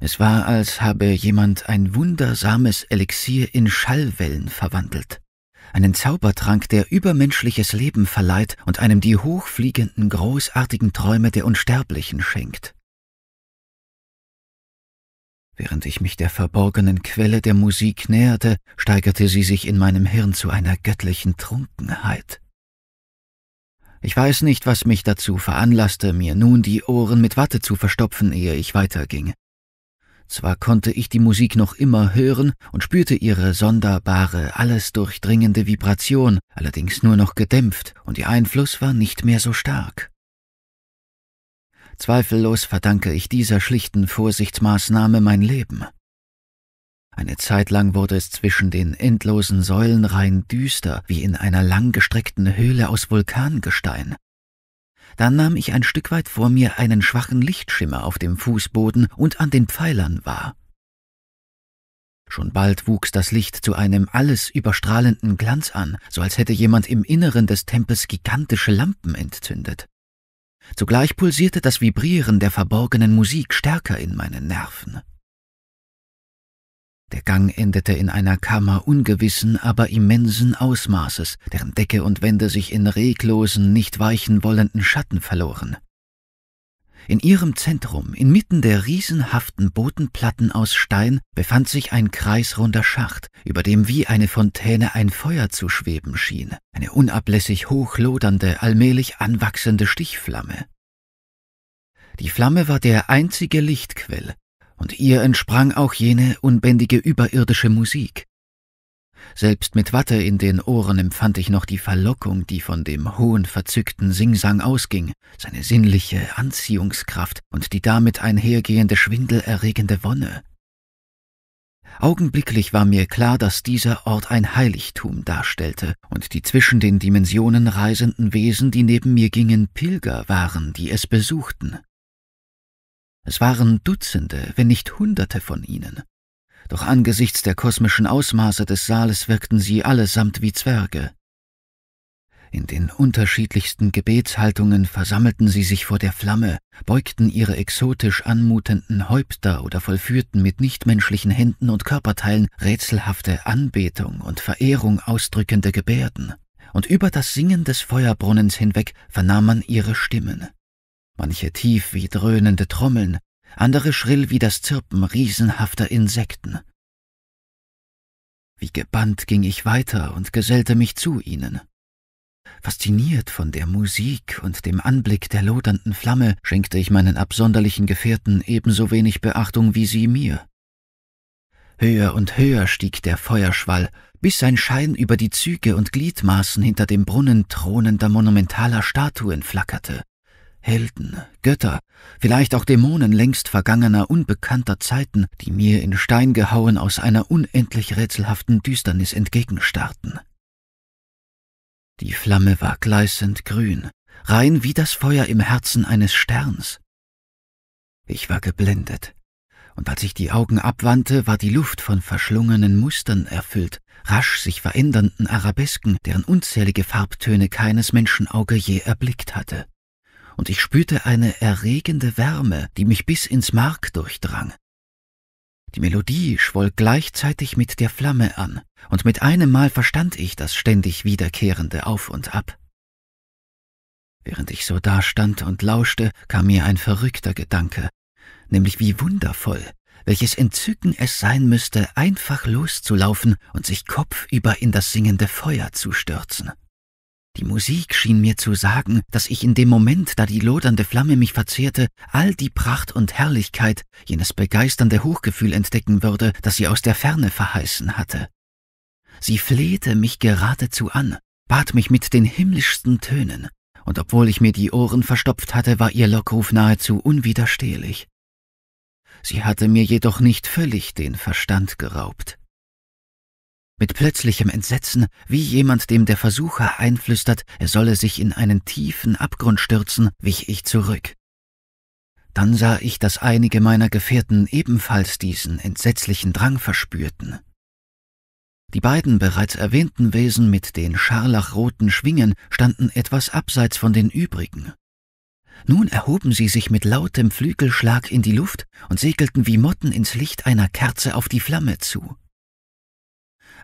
Speaker 1: Es war, als habe jemand ein wundersames Elixier in Schallwellen verwandelt, einen Zaubertrank, der übermenschliches Leben verleiht und einem die hochfliegenden, großartigen Träume der Unsterblichen schenkt. Während ich mich der verborgenen Quelle der Musik näherte, steigerte sie sich in meinem Hirn zu einer göttlichen Trunkenheit. Ich weiß nicht, was mich dazu veranlasste, mir nun die Ohren mit Watte zu verstopfen, ehe ich weiterging. Zwar konnte ich die Musik noch immer hören und spürte ihre sonderbare, alles durchdringende Vibration, allerdings nur noch gedämpft, und ihr Einfluss war nicht mehr so stark. Zweifellos verdanke ich dieser schlichten Vorsichtsmaßnahme mein Leben. Eine Zeit lang wurde es zwischen den endlosen Säulenreihen düster, wie in einer langgestreckten Höhle aus Vulkangestein. Dann nahm ich ein Stück weit vor mir einen schwachen Lichtschimmer auf dem Fußboden und an den Pfeilern wahr. Schon bald wuchs das Licht zu einem alles überstrahlenden Glanz an, so als hätte jemand im Inneren des Tempels gigantische Lampen entzündet. Zugleich pulsierte das Vibrieren der verborgenen Musik stärker in meinen Nerven. Der Gang endete in einer Kammer ungewissen, aber immensen Ausmaßes, deren Decke und Wände sich in reglosen, nicht weichen wollenden Schatten verloren. In ihrem Zentrum, inmitten der riesenhaften Bodenplatten aus Stein, befand sich ein kreisrunder Schacht, über dem wie eine Fontäne ein Feuer zu schweben schien, eine unablässig hochlodernde, allmählich anwachsende Stichflamme. Die Flamme war der einzige Lichtquell, und ihr entsprang auch jene unbändige überirdische Musik. Selbst mit Watte in den Ohren empfand ich noch die Verlockung, die von dem hohen, verzückten Singsang ausging, seine sinnliche Anziehungskraft und die damit einhergehende schwindelerregende Wonne. Augenblicklich war mir klar, dass dieser Ort ein Heiligtum darstellte und die zwischen den Dimensionen reisenden Wesen, die neben mir gingen, Pilger waren, die es besuchten. Es waren Dutzende, wenn nicht Hunderte von ihnen. Doch angesichts der kosmischen Ausmaße des Saales wirkten sie allesamt wie Zwerge. In den unterschiedlichsten Gebetshaltungen versammelten sie sich vor der Flamme, beugten ihre exotisch anmutenden Häupter oder vollführten mit nichtmenschlichen Händen und Körperteilen rätselhafte Anbetung und Verehrung ausdrückende Gebärden, und über das Singen des Feuerbrunnens hinweg vernahm man ihre Stimmen manche tief wie dröhnende Trommeln, andere schrill wie das Zirpen riesenhafter Insekten. Wie gebannt ging ich weiter und gesellte mich zu ihnen. Fasziniert von der Musik und dem Anblick der lodernden Flamme schenkte ich meinen absonderlichen Gefährten ebenso wenig Beachtung wie sie mir. Höher und höher stieg der Feuerschwall, bis sein Schein über die Züge und Gliedmaßen hinter dem Brunnen thronender monumentaler Statuen flackerte, Helden, Götter, vielleicht auch Dämonen längst vergangener, unbekannter Zeiten, die mir in Stein gehauen aus einer unendlich rätselhaften Düsternis entgegenstarrten. Die Flamme war gleißend grün, rein wie das Feuer im Herzen eines Sterns. Ich war geblendet, und als ich die Augen abwandte, war die Luft von verschlungenen Mustern erfüllt, rasch sich verändernden Arabesken, deren unzählige Farbtöne keines Menschenauge je erblickt hatte und ich spürte eine erregende Wärme, die mich bis ins Mark durchdrang. Die Melodie schwoll gleichzeitig mit der Flamme an, und mit einem Mal verstand ich das ständig wiederkehrende Auf und Ab. Während ich so dastand und lauschte, kam mir ein verrückter Gedanke, nämlich wie wundervoll, welches Entzücken es sein müsste, einfach loszulaufen und sich kopfüber in das singende Feuer zu stürzen. Die Musik schien mir zu sagen, dass ich in dem Moment, da die lodernde Flamme mich verzehrte, all die Pracht und Herrlichkeit, jenes begeisternde Hochgefühl entdecken würde, das sie aus der Ferne verheißen hatte. Sie flehte mich geradezu an, bat mich mit den himmlischsten Tönen, und obwohl ich mir die Ohren verstopft hatte, war ihr Lockruf nahezu unwiderstehlich. Sie hatte mir jedoch nicht völlig den Verstand geraubt mit plötzlichem Entsetzen, wie jemand, dem der Versucher einflüstert, er solle sich in einen tiefen Abgrund stürzen, wich ich zurück. Dann sah ich, dass einige meiner Gefährten ebenfalls diesen entsetzlichen Drang verspürten. Die beiden bereits erwähnten Wesen mit den scharlachroten Schwingen standen etwas abseits von den übrigen. Nun erhoben sie sich mit lautem Flügelschlag in die Luft und segelten wie Motten ins Licht einer Kerze auf die Flamme zu.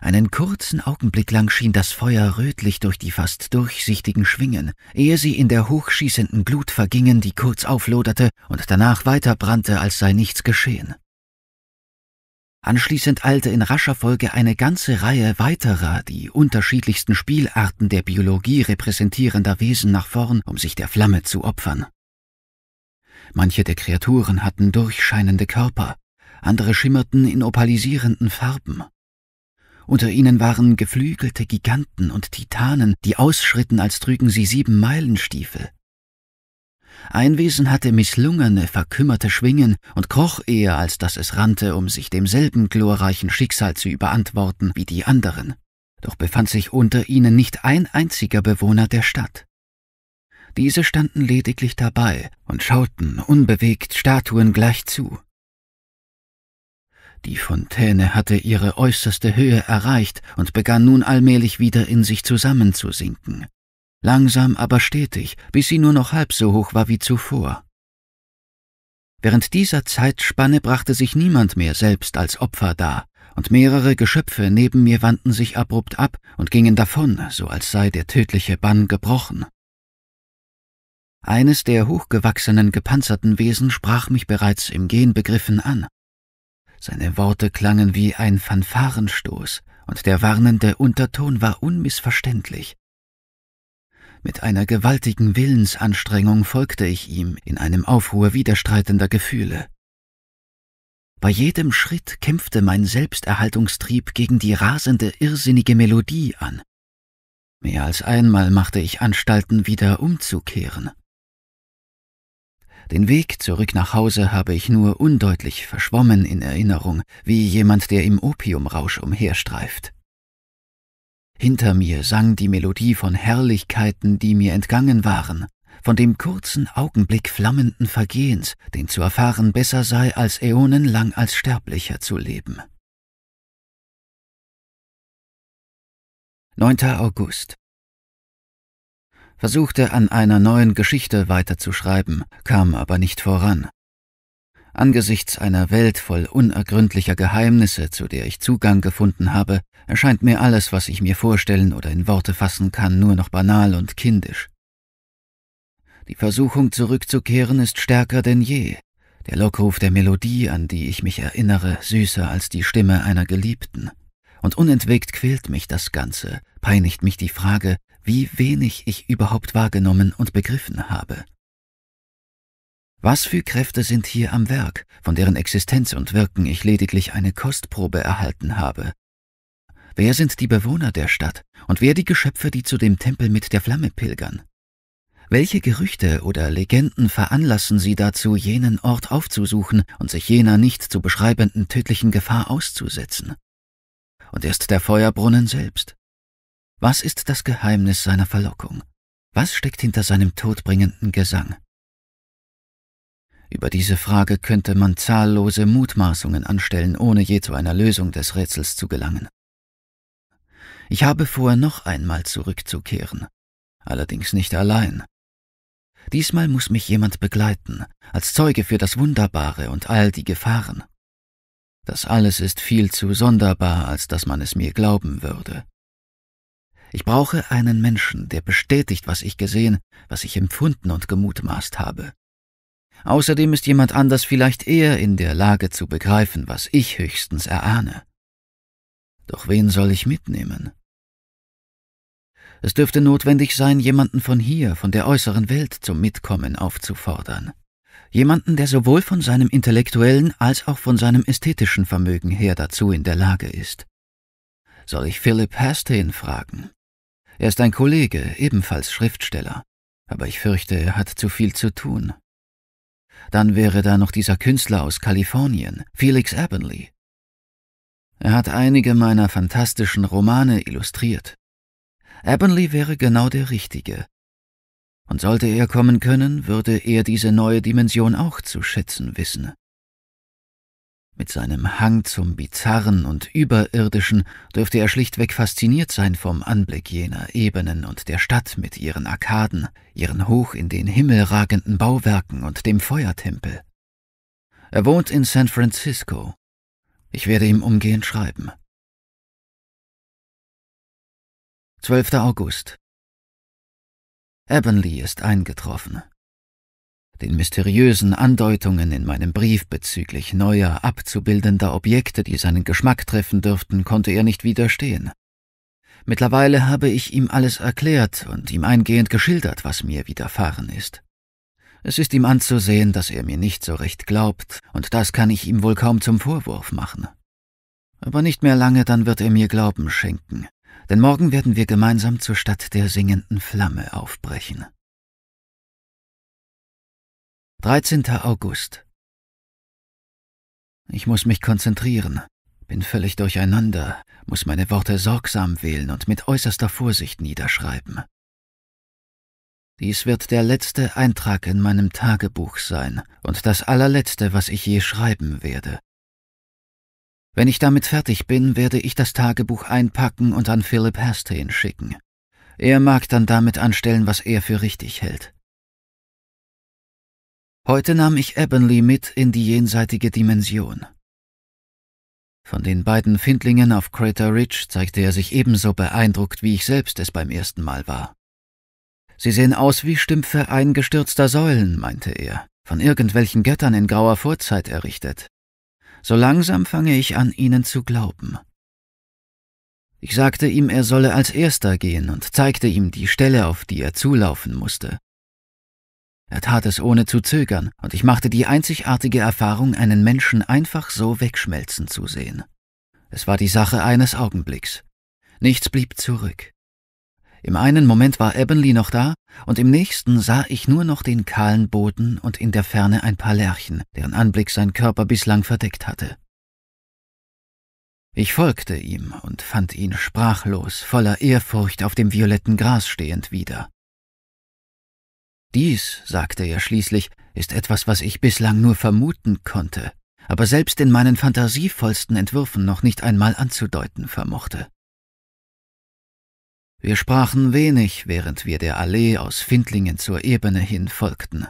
Speaker 1: Einen kurzen Augenblick lang schien das Feuer rötlich durch die fast durchsichtigen Schwingen, ehe sie in der hochschießenden Glut vergingen, die kurz aufloderte und danach weiter brannte, als sei nichts geschehen. Anschließend eilte in rascher Folge eine ganze Reihe weiterer, die unterschiedlichsten Spielarten der Biologie repräsentierender Wesen nach vorn, um sich der Flamme zu opfern. Manche der Kreaturen hatten durchscheinende Körper, andere schimmerten in opalisierenden Farben. Unter ihnen waren geflügelte Giganten und Titanen, die ausschritten, als trügen sie sieben Meilenstiefel. Ein Wesen hatte misslungene, verkümmerte Schwingen und kroch eher, als dass es rannte, um sich demselben glorreichen Schicksal zu überantworten wie die anderen. Doch befand sich unter ihnen nicht ein einziger Bewohner der Stadt. Diese standen lediglich dabei und schauten unbewegt Statuen gleich zu. Die Fontäne hatte ihre äußerste Höhe erreicht und begann nun allmählich wieder in sich zusammenzusinken. Langsam aber stetig, bis sie nur noch halb so hoch war wie zuvor. Während dieser Zeitspanne brachte sich niemand mehr selbst als Opfer dar, und mehrere Geschöpfe neben mir wandten sich abrupt ab und gingen davon, so als sei der tödliche Bann gebrochen. Eines der hochgewachsenen gepanzerten Wesen sprach mich bereits im Gehen begriffen an seine Worte klangen wie ein Fanfarenstoß, und der warnende Unterton war unmissverständlich. Mit einer gewaltigen Willensanstrengung folgte ich ihm in einem Aufruhr widerstreitender Gefühle. Bei jedem Schritt kämpfte mein Selbsterhaltungstrieb gegen die rasende, irrsinnige Melodie an. Mehr als einmal machte ich Anstalten, wieder umzukehren, den Weg zurück nach Hause habe ich nur undeutlich verschwommen in Erinnerung, wie jemand, der im Opiumrausch umherstreift. Hinter mir sang die Melodie von Herrlichkeiten, die mir entgangen waren, von dem kurzen Augenblick flammenden Vergehens, den zu erfahren besser sei, als äonenlang als Sterblicher zu leben. 9. August versuchte an einer neuen Geschichte weiterzuschreiben, kam aber nicht voran. Angesichts einer Welt voll unergründlicher Geheimnisse, zu der ich Zugang gefunden habe, erscheint mir alles, was ich mir vorstellen oder in Worte fassen kann, nur noch banal und kindisch. Die Versuchung zurückzukehren ist stärker denn je, der Lockruf der Melodie, an die ich mich erinnere, süßer als die Stimme einer Geliebten. Und unentwegt quält mich das Ganze, peinigt mich die Frage, wie wenig ich überhaupt wahrgenommen und begriffen habe. Was für Kräfte sind hier am Werk, von deren Existenz und Wirken ich lediglich eine Kostprobe erhalten habe? Wer sind die Bewohner der Stadt und wer die Geschöpfe, die zu dem Tempel mit der Flamme pilgern? Welche Gerüchte oder Legenden veranlassen sie dazu, jenen Ort aufzusuchen und sich jener nicht zu beschreibenden tödlichen Gefahr auszusetzen? Und erst der Feuerbrunnen selbst, was ist das Geheimnis seiner Verlockung? Was steckt hinter seinem todbringenden Gesang? Über diese Frage könnte man zahllose Mutmaßungen anstellen, ohne je zu einer Lösung des Rätsels zu gelangen. Ich habe vor, noch einmal zurückzukehren, allerdings nicht allein. Diesmal muss mich jemand begleiten, als Zeuge für das Wunderbare und all die Gefahren. Das alles ist viel zu sonderbar, als dass man es mir glauben würde. Ich brauche einen Menschen, der bestätigt, was ich gesehen, was ich empfunden und gemutmaßt habe. Außerdem ist jemand anders vielleicht eher in der Lage zu begreifen, was ich höchstens erahne. Doch wen soll ich mitnehmen? Es dürfte notwendig sein, jemanden von hier, von der äußeren Welt zum Mitkommen aufzufordern. Jemanden, der sowohl von seinem intellektuellen als auch von seinem ästhetischen Vermögen her dazu in der Lage ist. Soll ich Philip Hastin fragen? Er ist ein Kollege, ebenfalls Schriftsteller, aber ich fürchte, er hat zu viel zu tun. Dann wäre da noch dieser Künstler aus Kalifornien, Felix Abenley. Er hat einige meiner fantastischen Romane illustriert. Abenley wäre genau der Richtige. Und sollte er kommen können, würde er diese neue Dimension auch zu schätzen wissen. Mit seinem Hang zum Bizarren und Überirdischen dürfte er schlichtweg fasziniert sein vom Anblick jener Ebenen und der Stadt mit ihren Arkaden, ihren hoch in den Himmel ragenden Bauwerken und dem Feuertempel. Er wohnt in San Francisco. Ich werde ihm umgehend schreiben. 12. August Avonlea ist eingetroffen den mysteriösen Andeutungen in meinem Brief bezüglich neuer, abzubildender Objekte, die seinen Geschmack treffen dürften, konnte er nicht widerstehen. Mittlerweile habe ich ihm alles erklärt und ihm eingehend geschildert, was mir widerfahren ist. Es ist ihm anzusehen, dass er mir nicht so recht glaubt, und das kann ich ihm wohl kaum zum Vorwurf machen. Aber nicht mehr lange, dann wird er mir Glauben schenken, denn morgen werden wir gemeinsam zur Stadt der singenden Flamme aufbrechen. 13. August. Ich muss mich konzentrieren, bin völlig durcheinander, muss meine Worte sorgsam wählen und mit äußerster Vorsicht niederschreiben. Dies wird der letzte Eintrag in meinem Tagebuch sein und das allerletzte, was ich je schreiben werde. Wenn ich damit fertig bin, werde ich das Tagebuch einpacken und an Philip Hastane schicken. Er mag dann damit anstellen, was er für richtig hält. Heute nahm ich Ebenly mit in die jenseitige Dimension. Von den beiden Findlingen auf Crater Ridge zeigte er sich ebenso beeindruckt, wie ich selbst es beim ersten Mal war. Sie sehen aus wie Stümpfe eingestürzter Säulen, meinte er, von irgendwelchen Göttern in grauer Vorzeit errichtet. So langsam fange ich an, ihnen zu glauben. Ich sagte ihm, er solle als erster gehen und zeigte ihm die Stelle, auf die er zulaufen musste. Er tat es ohne zu zögern, und ich machte die einzigartige Erfahrung, einen Menschen einfach so wegschmelzen zu sehen. Es war die Sache eines Augenblicks. Nichts blieb zurück. Im einen Moment war Ebenly noch da, und im nächsten sah ich nur noch den kahlen Boden und in der Ferne ein paar Lerchen, deren Anblick sein Körper bislang verdeckt hatte. Ich folgte ihm und fand ihn sprachlos, voller Ehrfurcht auf dem violetten Gras stehend wieder. Dies, sagte er schließlich, ist etwas, was ich bislang nur vermuten konnte, aber selbst in meinen fantasievollsten Entwürfen noch nicht einmal anzudeuten vermochte. Wir sprachen wenig, während wir der Allee aus Findlingen zur Ebene hin folgten.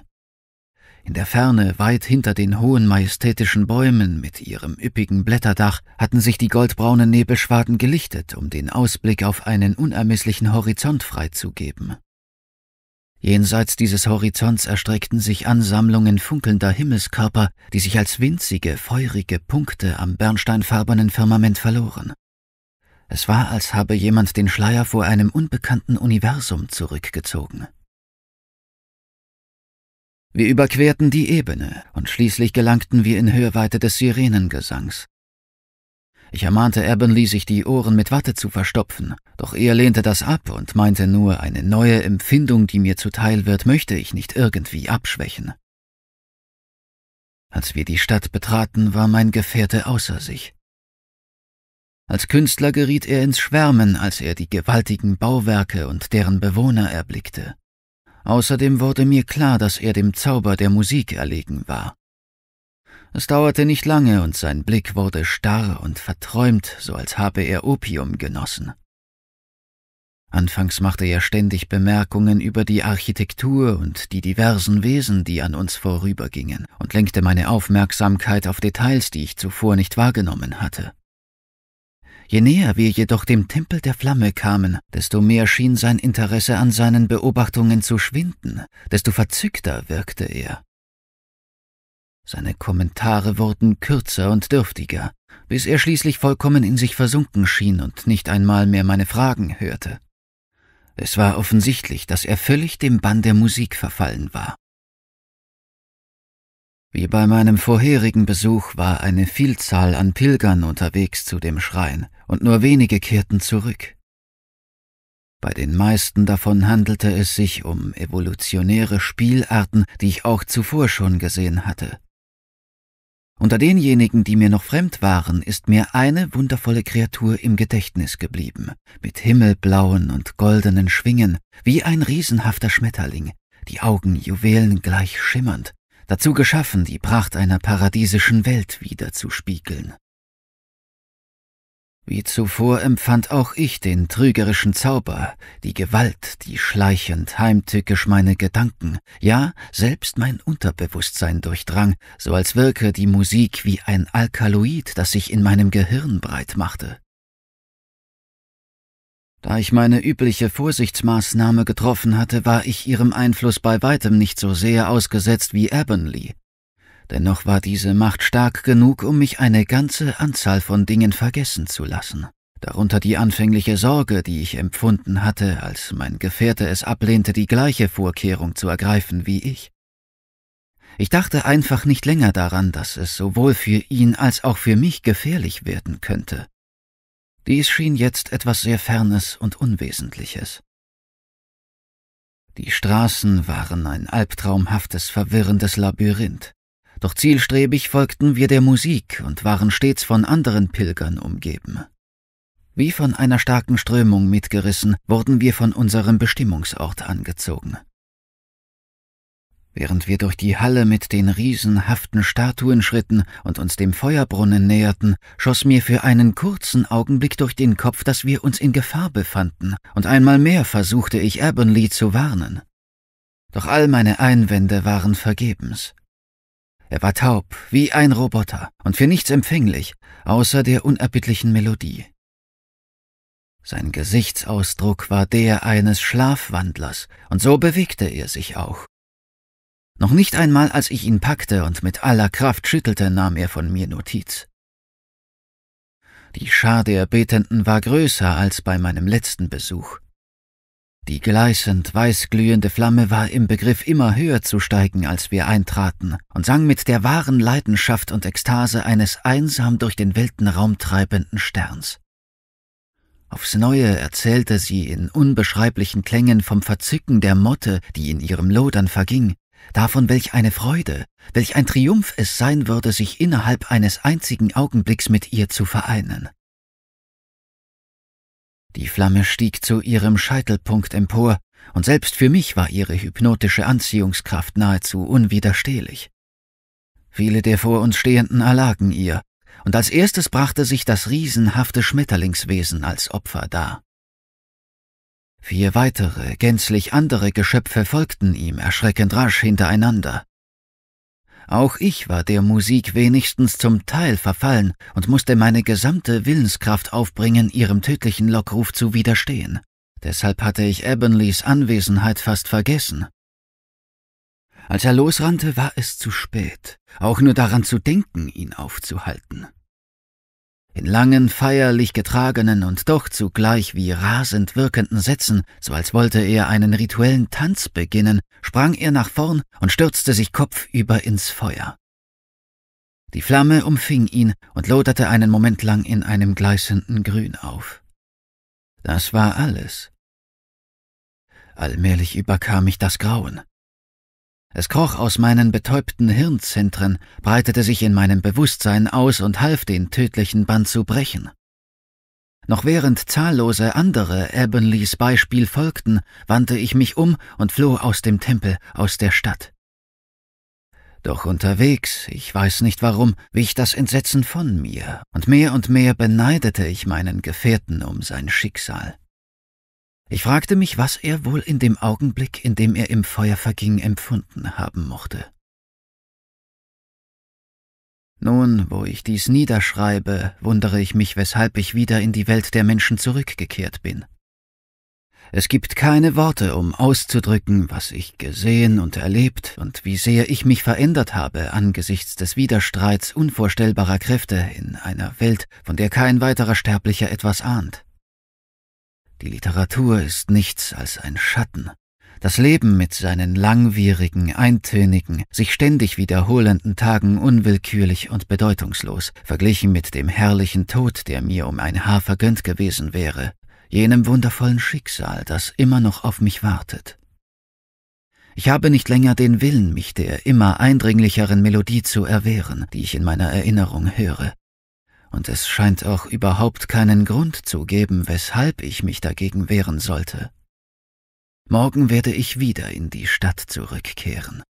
Speaker 1: In der Ferne, weit hinter den hohen majestätischen Bäumen mit ihrem üppigen Blätterdach, hatten sich die goldbraunen Nebelschwaden gelichtet, um den Ausblick auf einen unermesslichen Horizont freizugeben. Jenseits dieses Horizonts erstreckten sich Ansammlungen funkelnder Himmelskörper, die sich als winzige, feurige Punkte am bernsteinfarbenen Firmament verloren. Es war, als habe jemand den Schleier vor einem unbekannten Universum zurückgezogen. Wir überquerten die Ebene und schließlich gelangten wir in Hörweite des Sirenengesangs. Ich ermahnte Avonlea, sich die Ohren mit Watte zu verstopfen, doch er lehnte das ab und meinte nur, eine neue Empfindung, die mir zuteil wird, möchte ich nicht irgendwie abschwächen. Als wir die Stadt betraten, war mein Gefährte außer sich. Als Künstler geriet er ins Schwärmen, als er die gewaltigen Bauwerke und deren Bewohner erblickte. Außerdem wurde mir klar, dass er dem Zauber der Musik erlegen war. Es dauerte nicht lange und sein Blick wurde starr und verträumt, so als habe er Opium genossen. Anfangs machte er ständig Bemerkungen über die Architektur und die diversen Wesen, die an uns vorübergingen, und lenkte meine Aufmerksamkeit auf Details, die ich zuvor nicht wahrgenommen hatte. Je näher wir jedoch dem Tempel der Flamme kamen, desto mehr schien sein Interesse an seinen Beobachtungen zu schwinden, desto verzückter wirkte er. Seine Kommentare wurden kürzer und dürftiger, bis er schließlich vollkommen in sich versunken schien und nicht einmal mehr meine Fragen hörte. Es war offensichtlich, dass er völlig dem Bann der Musik verfallen war. Wie bei meinem vorherigen Besuch war eine Vielzahl an Pilgern unterwegs zu dem Schrein, und nur wenige kehrten zurück. Bei den meisten davon handelte es sich um evolutionäre Spielarten, die ich auch zuvor schon gesehen hatte, unter denjenigen, die mir noch fremd waren, ist mir eine wundervolle Kreatur im Gedächtnis geblieben, mit himmelblauen und goldenen Schwingen, wie ein riesenhafter Schmetterling, die Augen juwelengleich schimmernd, dazu geschaffen, die Pracht einer paradiesischen Welt wiederzuspiegeln. Wie zuvor empfand auch ich den trügerischen Zauber, die Gewalt, die schleichend, heimtückisch meine Gedanken, ja, selbst mein Unterbewusstsein durchdrang, so als wirke die Musik wie ein Alkaloid, das sich in meinem Gehirn breit machte. Da ich meine übliche Vorsichtsmaßnahme getroffen hatte, war ich ihrem Einfluss bei weitem nicht so sehr ausgesetzt wie Avonlea, dennoch war diese Macht stark genug, um mich eine ganze Anzahl von Dingen vergessen zu lassen, darunter die anfängliche Sorge, die ich empfunden hatte, als mein Gefährte es ablehnte, die gleiche Vorkehrung zu ergreifen wie ich. Ich dachte einfach nicht länger daran, dass es sowohl für ihn als auch für mich gefährlich werden könnte. Dies schien jetzt etwas sehr Fernes und Unwesentliches. Die Straßen waren ein albtraumhaftes, verwirrendes Labyrinth doch zielstrebig folgten wir der Musik und waren stets von anderen Pilgern umgeben. Wie von einer starken Strömung mitgerissen, wurden wir von unserem Bestimmungsort angezogen. Während wir durch die Halle mit den riesenhaften Statuen schritten und uns dem Feuerbrunnen näherten, schoss mir für einen kurzen Augenblick durch den Kopf, dass wir uns in Gefahr befanden, und einmal mehr versuchte ich Avonlea zu warnen. Doch all meine Einwände waren vergebens. Er war taub, wie ein Roboter und für nichts empfänglich, außer der unerbittlichen Melodie. Sein Gesichtsausdruck war der eines Schlafwandlers, und so bewegte er sich auch. Noch nicht einmal, als ich ihn packte und mit aller Kraft schüttelte, nahm er von mir Notiz. Die Schar der Betenden war größer als bei meinem letzten Besuch. Die gleißend weißglühende Flamme war im Begriff, immer höher zu steigen, als wir eintraten, und sang mit der wahren Leidenschaft und Ekstase eines einsam durch den Weltenraum treibenden Sterns. Aufs Neue erzählte sie in unbeschreiblichen Klängen vom Verzücken der Motte, die in ihrem Lodern verging, davon welch eine Freude, welch ein Triumph es sein würde, sich innerhalb eines einzigen Augenblicks mit ihr zu vereinen. Die Flamme stieg zu ihrem Scheitelpunkt empor, und selbst für mich war ihre hypnotische Anziehungskraft nahezu unwiderstehlich. Viele der vor uns Stehenden erlagen ihr, und als erstes brachte sich das riesenhafte Schmetterlingswesen als Opfer dar. Vier weitere, gänzlich andere Geschöpfe folgten ihm erschreckend rasch hintereinander, auch ich war der Musik wenigstens zum Teil verfallen und musste meine gesamte Willenskraft aufbringen, ihrem tödlichen Lockruf zu widerstehen. Deshalb hatte ich Ebenleys Anwesenheit fast vergessen. Als er losrannte, war es zu spät, auch nur daran zu denken, ihn aufzuhalten. In langen, feierlich getragenen und doch zugleich wie rasend wirkenden Sätzen, so als wollte er einen rituellen Tanz beginnen, sprang er nach vorn und stürzte sich kopfüber ins Feuer. Die Flamme umfing ihn und loderte einen Moment lang in einem gleißenden Grün auf. Das war alles. Allmählich überkam ich das Grauen. Es kroch aus meinen betäubten Hirnzentren, breitete sich in meinem Bewusstsein aus und half, den tödlichen Band zu brechen. Noch während zahllose andere Ebenleys Beispiel folgten, wandte ich mich um und floh aus dem Tempel, aus der Stadt. Doch unterwegs, ich weiß nicht warum, wich das Entsetzen von mir, und mehr und mehr beneidete ich meinen Gefährten um sein Schicksal. Ich fragte mich, was er wohl in dem Augenblick, in dem er im Feuer verging, empfunden haben mochte. Nun, wo ich dies niederschreibe, wundere ich mich, weshalb ich wieder in die Welt der Menschen zurückgekehrt bin. Es gibt keine Worte, um auszudrücken, was ich gesehen und erlebt und wie sehr ich mich verändert habe angesichts des Widerstreits unvorstellbarer Kräfte in einer Welt, von der kein weiterer Sterblicher etwas ahnt. Die Literatur ist nichts als ein Schatten. Das Leben mit seinen langwierigen, eintönigen, sich ständig wiederholenden Tagen unwillkürlich und bedeutungslos, verglichen mit dem herrlichen Tod, der mir um ein Haar vergönnt gewesen wäre, jenem wundervollen Schicksal, das immer noch auf mich wartet. Ich habe nicht länger den Willen, mich der immer eindringlicheren Melodie zu erwehren, die ich in meiner Erinnerung höre, und es scheint auch überhaupt keinen Grund zu geben, weshalb ich mich dagegen wehren sollte. Morgen werde ich wieder in die Stadt zurückkehren.